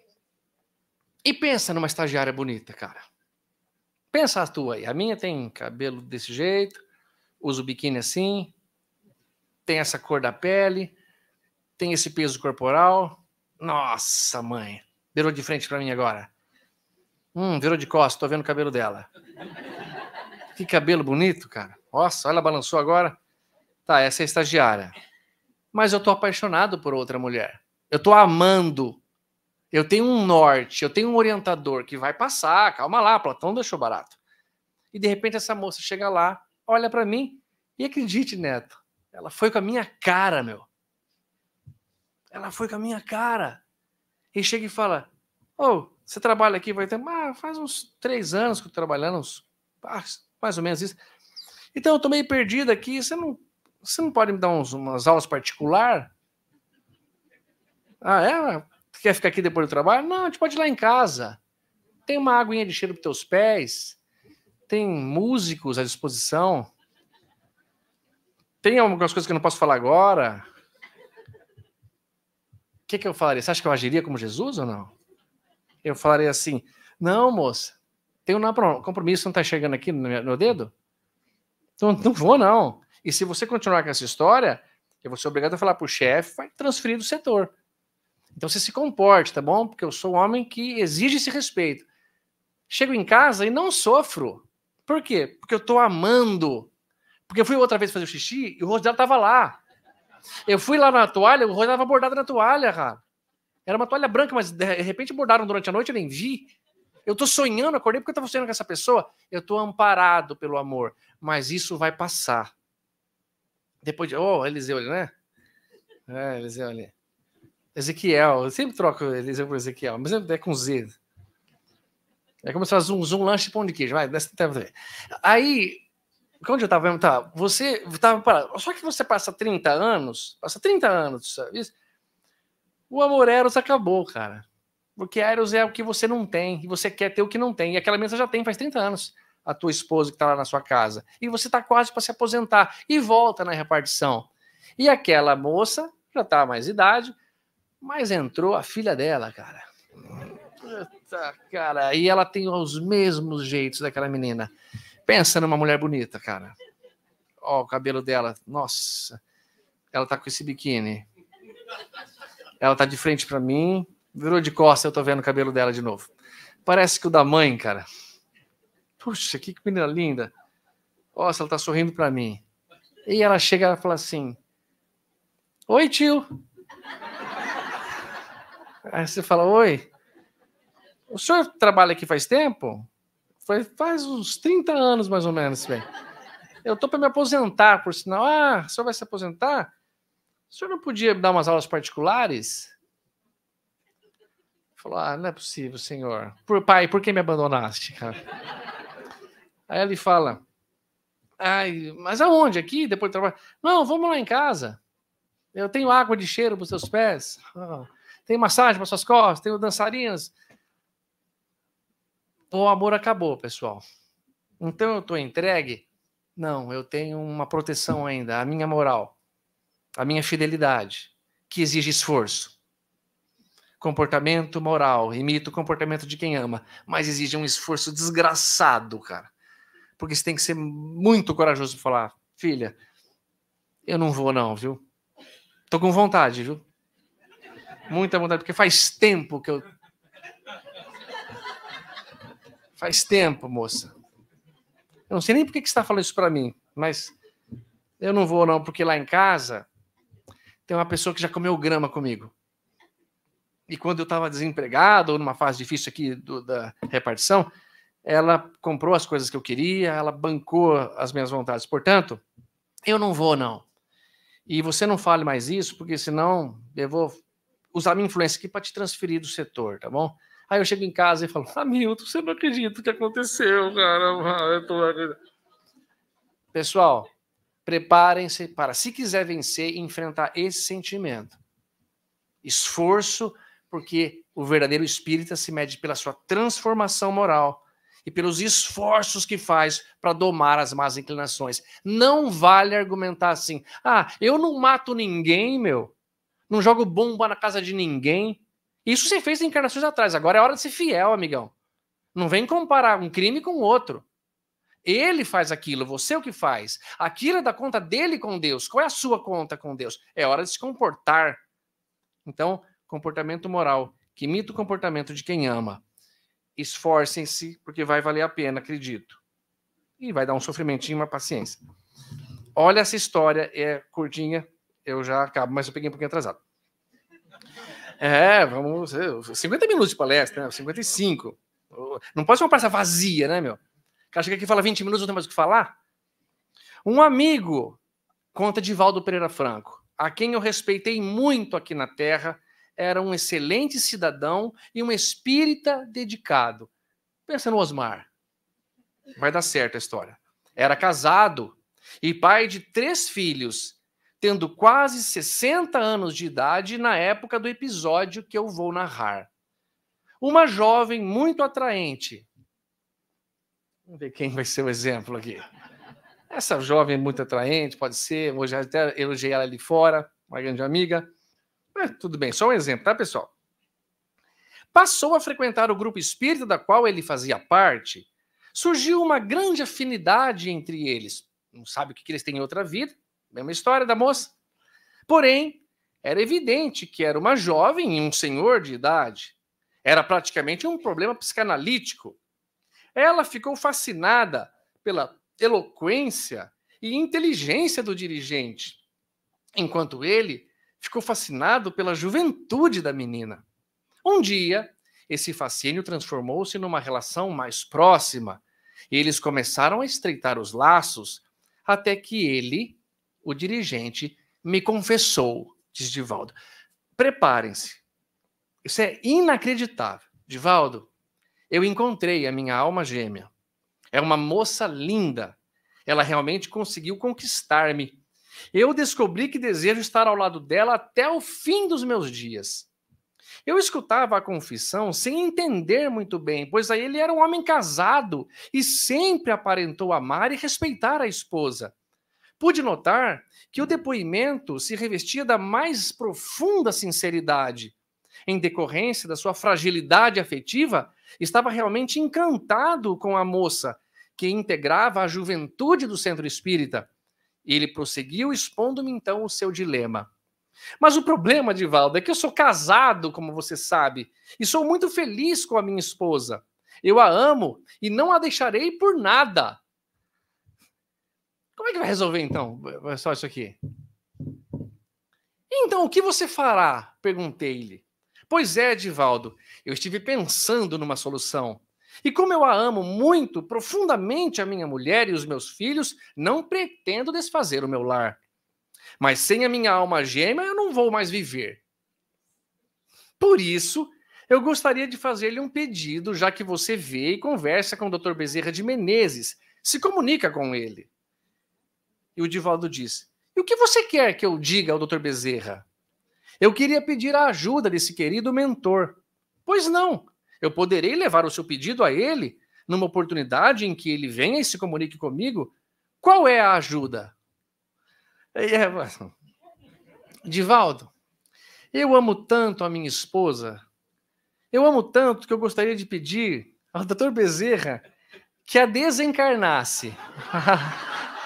E pensa numa estagiária bonita, cara. Pensa a tua aí. A minha tem cabelo desse jeito, usa o biquíni assim, tem essa cor da pele, tem esse peso corporal, nossa, mãe. Virou de frente para mim agora. Hum, virou de costas, tô vendo o cabelo dela. Que cabelo bonito, cara. Nossa, ela balançou agora. Tá, essa é a estagiária. Mas eu tô apaixonado por outra mulher. Eu tô amando. Eu tenho um norte, eu tenho um orientador que vai passar. Calma lá, Platão deixou barato. E de repente essa moça chega lá, olha para mim e acredite, Neto, ela foi com a minha cara, meu. Ela foi com a minha cara. E chega e fala: Ô, oh, você trabalha aqui, vai ter. Ah, faz uns três anos que eu tô trabalhando, uns, ah, mais ou menos isso. Então, eu tô meio perdido aqui. Você não, você não pode me dar uns, umas aulas particular? Ah, é? quer ficar aqui depois do trabalho? Não, a gente pode ir lá em casa. Tem uma aguinha de cheiro para teus pés. Tem músicos à disposição. Tem algumas coisas que eu não posso falar agora que, que eu falaria? Você acha que eu agiria como Jesus ou não? Eu falaria assim: não, moça, tem um compromisso, não está chegando aqui no meu dedo? Então, não vou, não. E se você continuar com essa história, eu vou ser obrigado a falar para o chefe, vai transferir do setor. Então você se comporte, tá bom? Porque eu sou um homem que exige esse respeito. Chego em casa e não sofro. Por quê? Porque eu estou amando. Porque eu fui outra vez fazer o xixi e o rosto dela estava lá. Eu fui lá na toalha, o Rony tava bordado na toalha, cara. Era uma toalha branca, mas de repente bordaram durante a noite, eu nem vi. Eu tô sonhando, acordei porque eu tava sonhando com essa pessoa. Eu tô amparado pelo amor, mas isso vai passar. Depois de. Oh, Eliseu ali, né? É, Eliseu ali. Ezequiel, eu sempre troco Eliseu por Ezequiel, mas é com Z. É como se fosse um zoom, lanche e pão de queijo. Vai, dessa tempo também. Aí, porque onde eu estava mesmo? Tá, você estava parado. Só que você passa 30 anos, passa 30 anos de serviço, o amor Eros acabou, cara. Porque Eros é o que você não tem, e você quer ter o que não tem. E aquela mesa já tem faz 30 anos, a tua esposa que está lá na sua casa. E você está quase para se aposentar. E volta na repartição. E aquela moça, já está mais idade, mas entrou a filha dela, cara. Puta, cara. E ela tem os mesmos jeitos daquela menina. Pensa numa mulher bonita, cara. Ó, o cabelo dela, nossa. Ela tá com esse biquíni. Ela tá de frente para mim, virou de costas, eu tô vendo o cabelo dela de novo. Parece que o da mãe, cara. Puxa, que menina linda. Nossa, ela tá sorrindo para mim. E ela chega e fala assim: Oi, tio. Aí você fala: Oi. O senhor trabalha aqui faz tempo? Foi faz uns 30 anos mais ou menos, bem. Eu tô para me aposentar, por sinal. Ah, o senhor vai se aposentar? O senhor não podia dar umas aulas particulares? Falou: Ah, não é possível, senhor. Por pai, por que me abandonaste, cara? Aí ele fala: Ai, mas aonde? Aqui, depois do trabalho? Não, vamos lá em casa. Eu tenho água de cheiro para os seus pés. Ah, Tem massagem para suas costas, tenho dançarinas. Então, o amor acabou, pessoal. Então eu estou entregue? Não, eu tenho uma proteção ainda, a minha moral, a minha fidelidade, que exige esforço. Comportamento moral, imita o comportamento de quem ama, mas exige um esforço desgraçado, cara. Porque você tem que ser muito corajoso para falar, filha, eu não vou não, viu? Tô com vontade, viu? Muita vontade, porque faz tempo que eu Faz tempo, moça. Eu não sei nem por que você está falando isso para mim, mas eu não vou, não, porque lá em casa tem uma pessoa que já comeu grama comigo. E quando eu estava desempregado, ou numa fase difícil aqui do, da repartição, ela comprou as coisas que eu queria, ela bancou as minhas vontades. Portanto, eu não vou, não. E você não fale mais isso, porque senão eu vou usar minha influência aqui para te transferir do setor, tá bom? Aí eu chego em casa e falo, Hamilton, você não acredita o que aconteceu, cara. Tô... Pessoal, preparem-se para, se quiser vencer, enfrentar esse sentimento. Esforço, porque o verdadeiro espírita se mede pela sua transformação moral e pelos esforços que faz para domar as más inclinações. Não vale argumentar assim: ah, eu não mato ninguém, meu. Não jogo bomba na casa de ninguém. Isso você fez encarnações atrás. Agora é hora de ser fiel, amigão. Não vem comparar um crime com o outro. Ele faz aquilo, você é o que faz. Aquilo é da conta dele com Deus. Qual é a sua conta com Deus? É hora de se comportar. Então, comportamento moral, que imita o comportamento de quem ama. Esforcem-se, porque vai valer a pena, acredito. E vai dar um sofrimentinho, uma paciência. Olha essa história, é curtinha, eu já acabo, mas eu peguei um pouquinho atrasado. É, vamos. 50 é, minutos de palestra, né? 55. Não pode ser uma palestra vazia, né, meu? O cara chega aqui e fala 20 minutos, não tem mais o que falar. Um amigo, conta de Valdo Pereira Franco, a quem eu respeitei muito aqui na Terra, era um excelente cidadão e um espírita dedicado. Pensa no Osmar. Vai dar certo a história. Era casado e pai de três filhos tendo quase 60 anos de idade na época do episódio que eu vou narrar. Uma jovem muito atraente. Vamos ver quem vai ser o exemplo aqui. Essa jovem muito atraente, pode ser, hoje até elogiei ela ali fora, uma grande amiga. Mas tudo bem, só um exemplo, tá, pessoal? Passou a frequentar o grupo espírita da qual ele fazia parte. Surgiu uma grande afinidade entre eles. Não sabe o que eles têm em outra vida, Mesma história da moça. Porém, era evidente que era uma jovem e um senhor de idade. Era praticamente um problema psicanalítico. Ela ficou fascinada pela eloquência e inteligência do dirigente, enquanto ele ficou fascinado pela juventude da menina. Um dia, esse fascínio transformou-se numa relação mais próxima e eles começaram a estreitar os laços até que ele o dirigente me confessou, diz Divaldo. Preparem-se. Isso é inacreditável. Divaldo, eu encontrei a minha alma gêmea. É uma moça linda. Ela realmente conseguiu conquistar-me. Eu descobri que desejo estar ao lado dela até o fim dos meus dias. Eu escutava a confissão sem entender muito bem, pois aí ele era um homem casado e sempre aparentou amar e respeitar a esposa. Pude notar que o depoimento se revestia da mais profunda sinceridade. Em decorrência da sua fragilidade afetiva, estava realmente encantado com a moça que integrava a juventude do centro espírita. Ele prosseguiu expondo-me então o seu dilema. Mas o problema, Divaldo, é que eu sou casado, como você sabe, e sou muito feliz com a minha esposa. Eu a amo e não a deixarei por nada. Como é que vai resolver então? É só isso aqui. Então, o que você fará? Perguntei-lhe. Pois é, Divaldo, eu estive pensando numa solução. E como eu a amo muito, profundamente, a minha mulher e os meus filhos, não pretendo desfazer o meu lar. Mas sem a minha alma gêmea, eu não vou mais viver. Por isso, eu gostaria de fazer-lhe um pedido, já que você vê e conversa com o Dr. Bezerra de Menezes, se comunica com ele. E o Divaldo disse: E o que você quer que eu diga ao Dr. Bezerra? Eu queria pedir a ajuda desse querido mentor. Pois não, eu poderei levar o seu pedido a ele numa oportunidade em que ele venha e se comunique comigo. Qual é a ajuda? É... Divaldo, eu amo tanto a minha esposa. Eu amo tanto que eu gostaria de pedir ao Dr. Bezerra que a desencarnasse.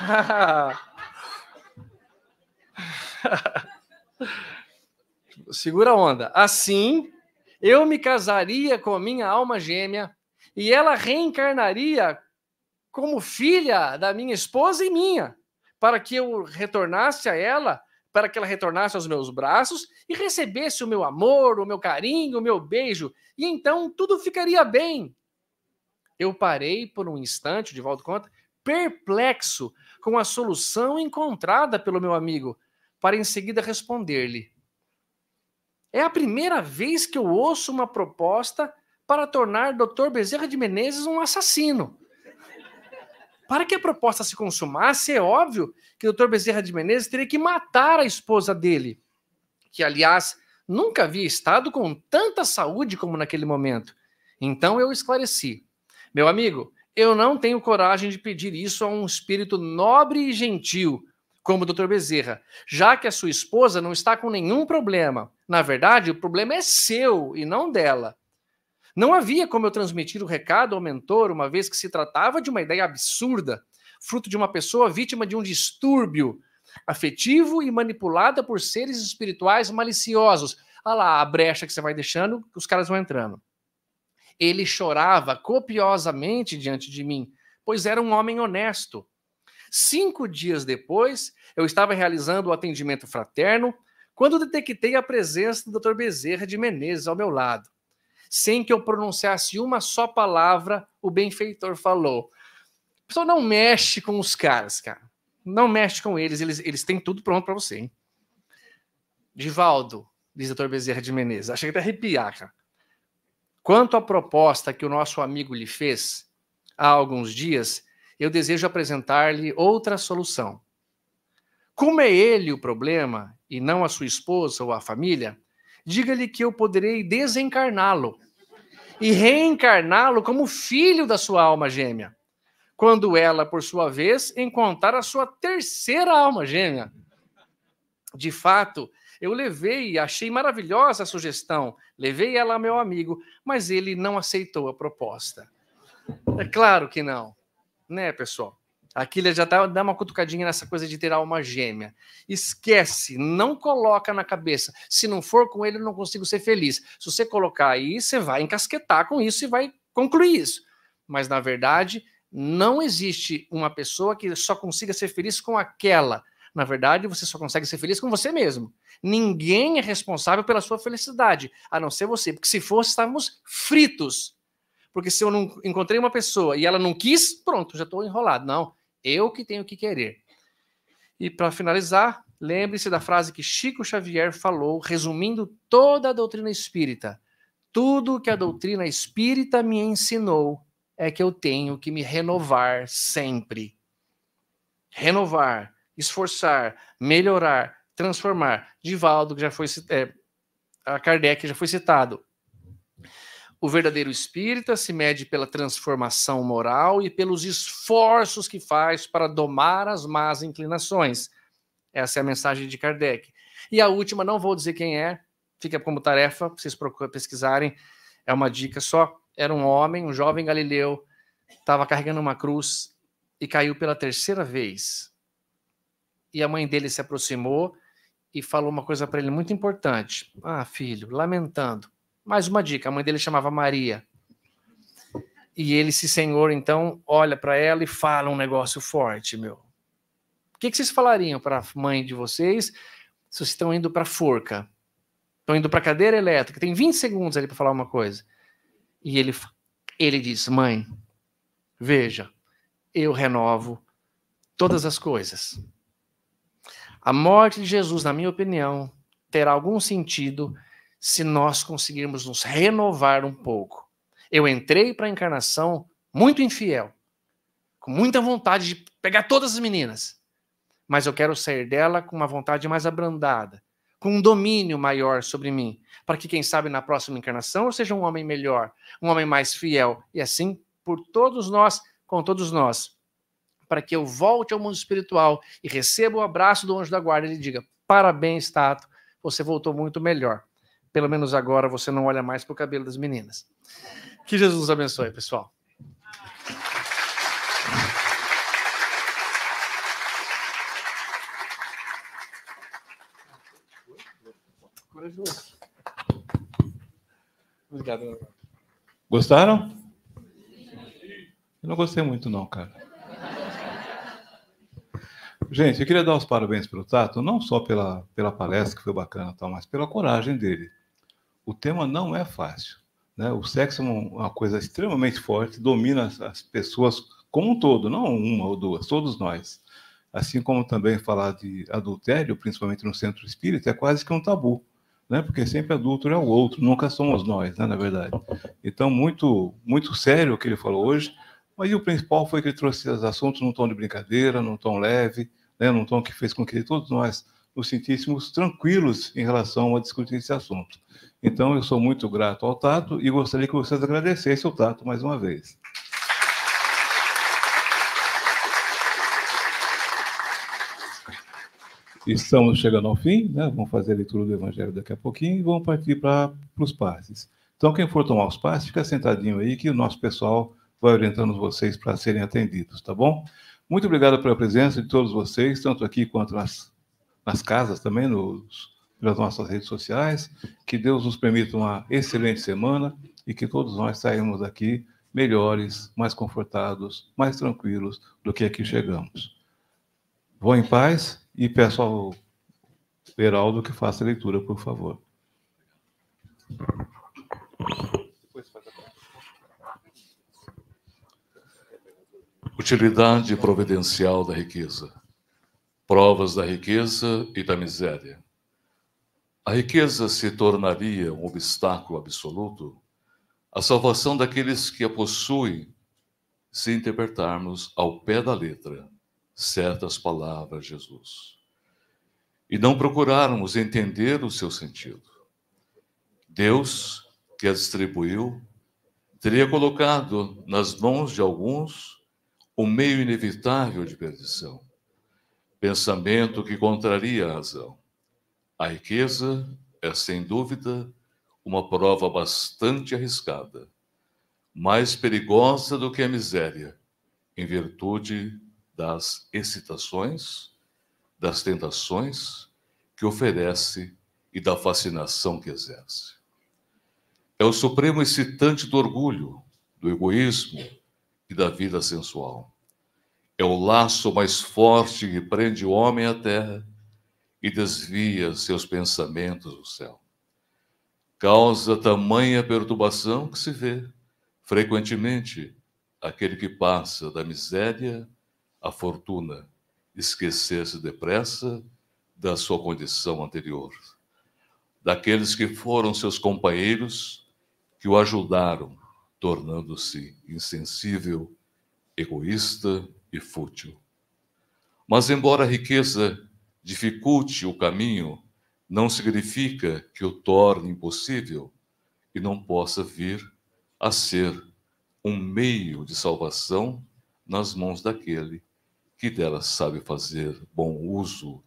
Segura a onda. Assim, eu me casaria com a minha alma gêmea e ela reencarnaria como filha da minha esposa e minha, para que eu retornasse a ela, para que ela retornasse aos meus braços e recebesse o meu amor, o meu carinho, o meu beijo, e então tudo ficaria bem. Eu parei por um instante, de volta conta, perplexo, com a solução encontrada pelo meu amigo, para em seguida responder-lhe. É a primeira vez que eu ouço uma proposta para tornar Dr. Bezerra de Menezes um assassino. Para que a proposta se consumasse, é óbvio que Dr. Bezerra de Menezes teria que matar a esposa dele, que, aliás, nunca havia estado com tanta saúde como naquele momento. Então eu esclareci. Meu amigo, eu não tenho coragem de pedir isso a um espírito nobre e gentil, como o Dr. Bezerra, já que a sua esposa não está com nenhum problema. Na verdade, o problema é seu e não dela. Não havia como eu transmitir o recado ao mentor, uma vez que se tratava de uma ideia absurda, fruto de uma pessoa vítima de um distúrbio afetivo e manipulada por seres espirituais maliciosos. Olha ah lá a brecha que você vai deixando, os caras vão entrando. Ele chorava copiosamente diante de mim, pois era um homem honesto. Cinco dias depois, eu estava realizando o atendimento fraterno quando detectei a presença do Dr. Bezerra de Menezes ao meu lado. Sem que eu pronunciasse uma só palavra, o benfeitor falou: pessoal não mexe com os caras, cara. Não mexe com eles, eles, eles têm tudo pronto para você, hein? Divaldo, diz o doutor Bezerra de Menezes. Achei que até arrepiar, cara. Quanto à proposta que o nosso amigo lhe fez há alguns dias, eu desejo apresentar-lhe outra solução. Como é ele o problema e não a sua esposa ou a família, diga-lhe que eu poderei desencarná-lo e reencarná-lo como filho da sua alma gêmea, quando ela, por sua vez, encontrar a sua terceira alma gêmea. De fato, eu levei, achei maravilhosa a sugestão, levei ela ao meu amigo, mas ele não aceitou a proposta. É claro que não, né, pessoal? Aquilo já dá, tá, dá uma cutucadinha nessa coisa de ter alma gêmea. Esquece, não coloca na cabeça. Se não for com ele, eu não consigo ser feliz. Se você colocar aí, você vai encasquetar com isso e vai concluir isso. Mas, na verdade, não existe uma pessoa que só consiga ser feliz com aquela. Na verdade, você só consegue ser feliz com você mesmo. Ninguém é responsável pela sua felicidade, a não ser você. Porque se fosse, estávamos fritos. Porque se eu não encontrei uma pessoa e ela não quis, pronto, já estou enrolado. Não, eu que tenho que querer. E para finalizar, lembre-se da frase que Chico Xavier falou, resumindo toda a doutrina espírita. Tudo que a doutrina espírita me ensinou é que eu tenho que me renovar sempre. Renovar esforçar, melhorar, transformar. Divaldo, que já foi é, a Kardec já foi citado. O verdadeiro espírita se mede pela transformação moral e pelos esforços que faz para domar as más inclinações. Essa é a mensagem de Kardec. E a última, não vou dizer quem é, fica como tarefa, vocês pesquisarem, é uma dica só. Era um homem, um jovem galileu, estava carregando uma cruz e caiu pela terceira vez e a mãe dele se aproximou e falou uma coisa para ele muito importante. Ah, filho, lamentando. Mais uma dica: a mãe dele chamava Maria. E ele, esse senhor, então, olha para ela e fala um negócio forte, meu. O que, que vocês falariam para a mãe de vocês se vocês estão indo para a forca? Estão indo para a cadeira elétrica? Tem 20 segundos ali para falar uma coisa. E ele, ele diz: Mãe, veja, eu renovo todas as coisas. A morte de Jesus, na minha opinião, terá algum sentido se nós conseguirmos nos renovar um pouco. Eu entrei para a encarnação muito infiel, com muita vontade de pegar todas as meninas, mas eu quero sair dela com uma vontade mais abrandada, com um domínio maior sobre mim, para que, quem sabe, na próxima encarnação eu seja um homem melhor, um homem mais fiel, e assim por todos nós, com todos nós para que eu volte ao mundo espiritual e receba o abraço do anjo da guarda e ele diga: Parabéns, Tato, você voltou muito melhor. Pelo menos agora você não olha mais para o cabelo das meninas. Que Jesus abençoe, pessoal. Obrigado. Gostaram? Eu não gostei muito, não, cara. Gente, eu queria dar os parabéns para o Tato, não só pela, pela palestra, que foi bacana, tal, mas pela coragem dele. O tema não é fácil. Né? O sexo é uma coisa extremamente forte, domina as, pessoas como um todo, não uma ou duas, todos nós. Assim como também falar de adultério, principalmente no centro espírita, é quase que um tabu. Né? Porque sempre adulto é o outro, nunca somos nós, né? na verdade. Então, muito, muito sério o que ele falou hoje. Mas o principal foi que ele trouxe os assuntos num tom de brincadeira, num tom leve, né, num tom que fez com que todos nós nos sentíssemos tranquilos em relação a discutir esse assunto. Então, eu sou muito grato ao Tato e gostaria que vocês agradecessem ao Tato mais uma vez. Estamos chegando ao fim, né? vamos fazer a leitura do Evangelho daqui a pouquinho e vamos partir para os passes. Então, quem for tomar os passes, fica sentadinho aí que o nosso pessoal vai orientando vocês para serem atendidos, tá bom? Muito obrigado pela presença de todos vocês, tanto aqui quanto nas, nas casas também, nos, pelas nossas redes sociais. Que Deus nos permita uma excelente semana e que todos nós saímos daqui melhores, mais confortados, mais tranquilos do que aqui chegamos. Vou em paz e peço ao Heraldo que faça a leitura, por favor. Utilidade providencial da riqueza. Provas da riqueza e da miséria. A riqueza se tornaria um obstáculo absoluto à salvação daqueles que a possuem se interpretarmos ao pé da letra certas palavras de Jesus e não procurarmos entender o seu sentido. Deus, que a distribuiu, teria colocado nas mãos de alguns o meio inevitável de perdição, pensamento que contraria a razão. A riqueza é, sem dúvida, uma prova bastante arriscada, mais perigosa do que a miséria, em virtude das excitações, das tentações que oferece e da fascinação que exerce. É o supremo excitante do orgulho, do egoísmo, e da vida sensual. É o laço mais forte que prende o homem à terra e desvia seus pensamentos do céu. Causa tamanha perturbação que se vê, frequentemente, aquele que passa da miséria à fortuna, esquecer-se depressa da sua condição anterior. Daqueles que foram seus companheiros, que o ajudaram tornando-se insensível, egoísta e fútil. Mas, embora a riqueza dificulte o caminho, não significa que o torne impossível e não possa vir a ser um meio de salvação nas mãos daquele que dela sabe fazer bom uso,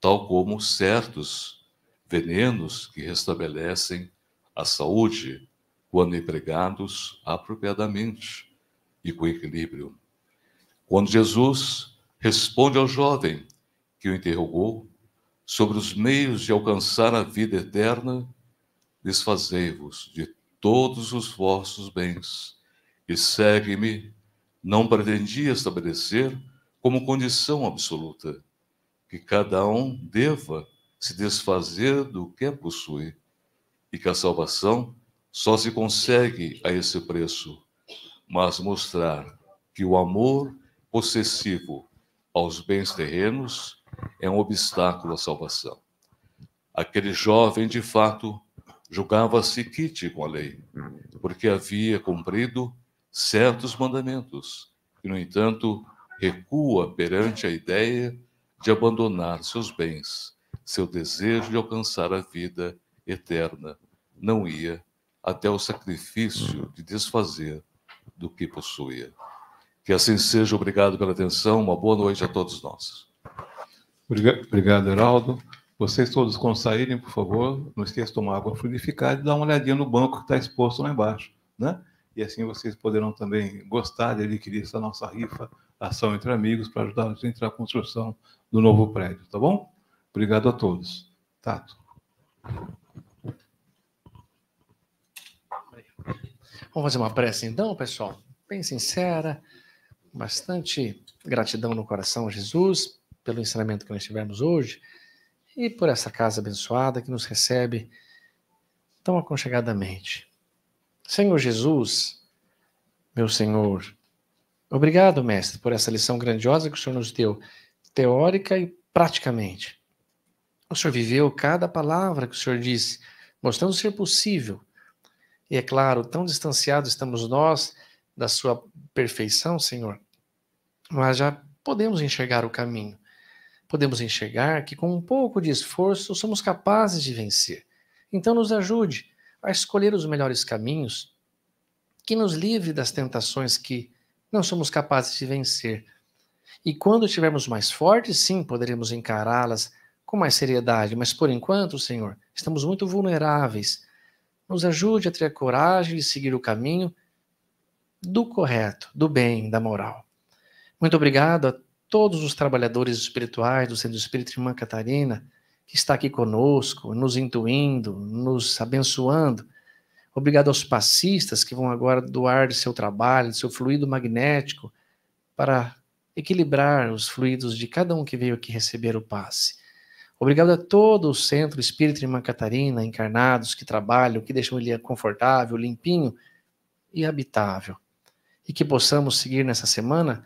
tal como certos venenos que restabelecem a saúde quando empregados apropriadamente e com equilíbrio. Quando Jesus responde ao jovem que o interrogou sobre os meios de alcançar a vida eterna, desfazei-vos de todos os vossos bens e segue-me, não pretendia estabelecer como condição absoluta que cada um deva se desfazer do que possui e que a salvação só se consegue a esse preço, mas mostrar que o amor possessivo aos bens terrenos é um obstáculo à salvação. Aquele jovem, de fato, julgava-se quite com a lei, porque havia cumprido certos mandamentos, e, no entanto, recua perante a ideia de abandonar seus bens, seu desejo de alcançar a vida eterna. Não ia até o sacrifício uhum. de desfazer do que possuía. Que assim seja. Obrigado pela atenção. Uma boa noite a todos nós. Obrigado, Heraldo. Vocês todos, quando saírem, por favor, não esqueçam de tomar água fluidificada e dar uma olhadinha no banco que está exposto lá embaixo. Né? E assim vocês poderão também gostar de adquirir essa nossa rifa, ação entre amigos, para ajudar a gente na construção do novo prédio, tá bom? Obrigado a todos. Tato. Vamos fazer uma prece então, pessoal? Bem sincera, bastante gratidão no coração, a Jesus, pelo ensinamento que nós tivemos hoje e por essa casa abençoada que nos recebe tão aconchegadamente. Senhor Jesus, meu Senhor, obrigado, Mestre, por essa lição grandiosa que o Senhor nos deu, teórica e praticamente. O Senhor viveu cada palavra que o Senhor disse, mostrando ser possível e é claro, tão distanciados estamos nós da sua perfeição, Senhor, mas já podemos enxergar o caminho. Podemos enxergar que com um pouco de esforço somos capazes de vencer. Então nos ajude a escolher os melhores caminhos que nos livre das tentações que não somos capazes de vencer. E quando estivermos mais fortes, sim, poderemos encará-las com mais seriedade, mas por enquanto, Senhor, estamos muito vulneráveis nos ajude a ter a coragem de seguir o caminho do correto, do bem, da moral. Muito obrigado a todos os trabalhadores espirituais do Centro Espírita Irmã Catarina, que está aqui conosco, nos intuindo, nos abençoando. Obrigado aos passistas que vão agora doar seu trabalho, seu fluido magnético, para equilibrar os fluidos de cada um que veio aqui receber o passe. Obrigado a todo o Centro Espírita Irmã Catarina, encarnados que trabalham, que deixam ele confortável, limpinho e habitável. E que possamos seguir nessa semana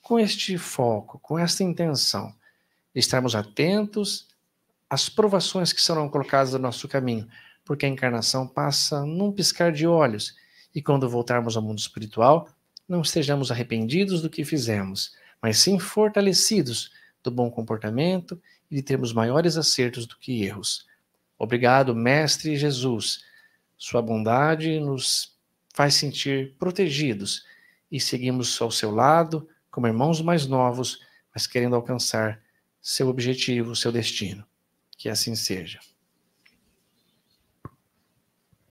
com este foco, com esta intenção, estarmos atentos às provações que serão colocadas no nosso caminho, porque a encarnação passa num piscar de olhos e quando voltarmos ao mundo espiritual, não estejamos arrependidos do que fizemos, mas sim fortalecidos do bom comportamento e temos maiores acertos do que erros. Obrigado, Mestre Jesus. Sua bondade nos faz sentir protegidos e seguimos ao seu lado como irmãos mais novos, mas querendo alcançar seu objetivo, seu destino. Que assim seja.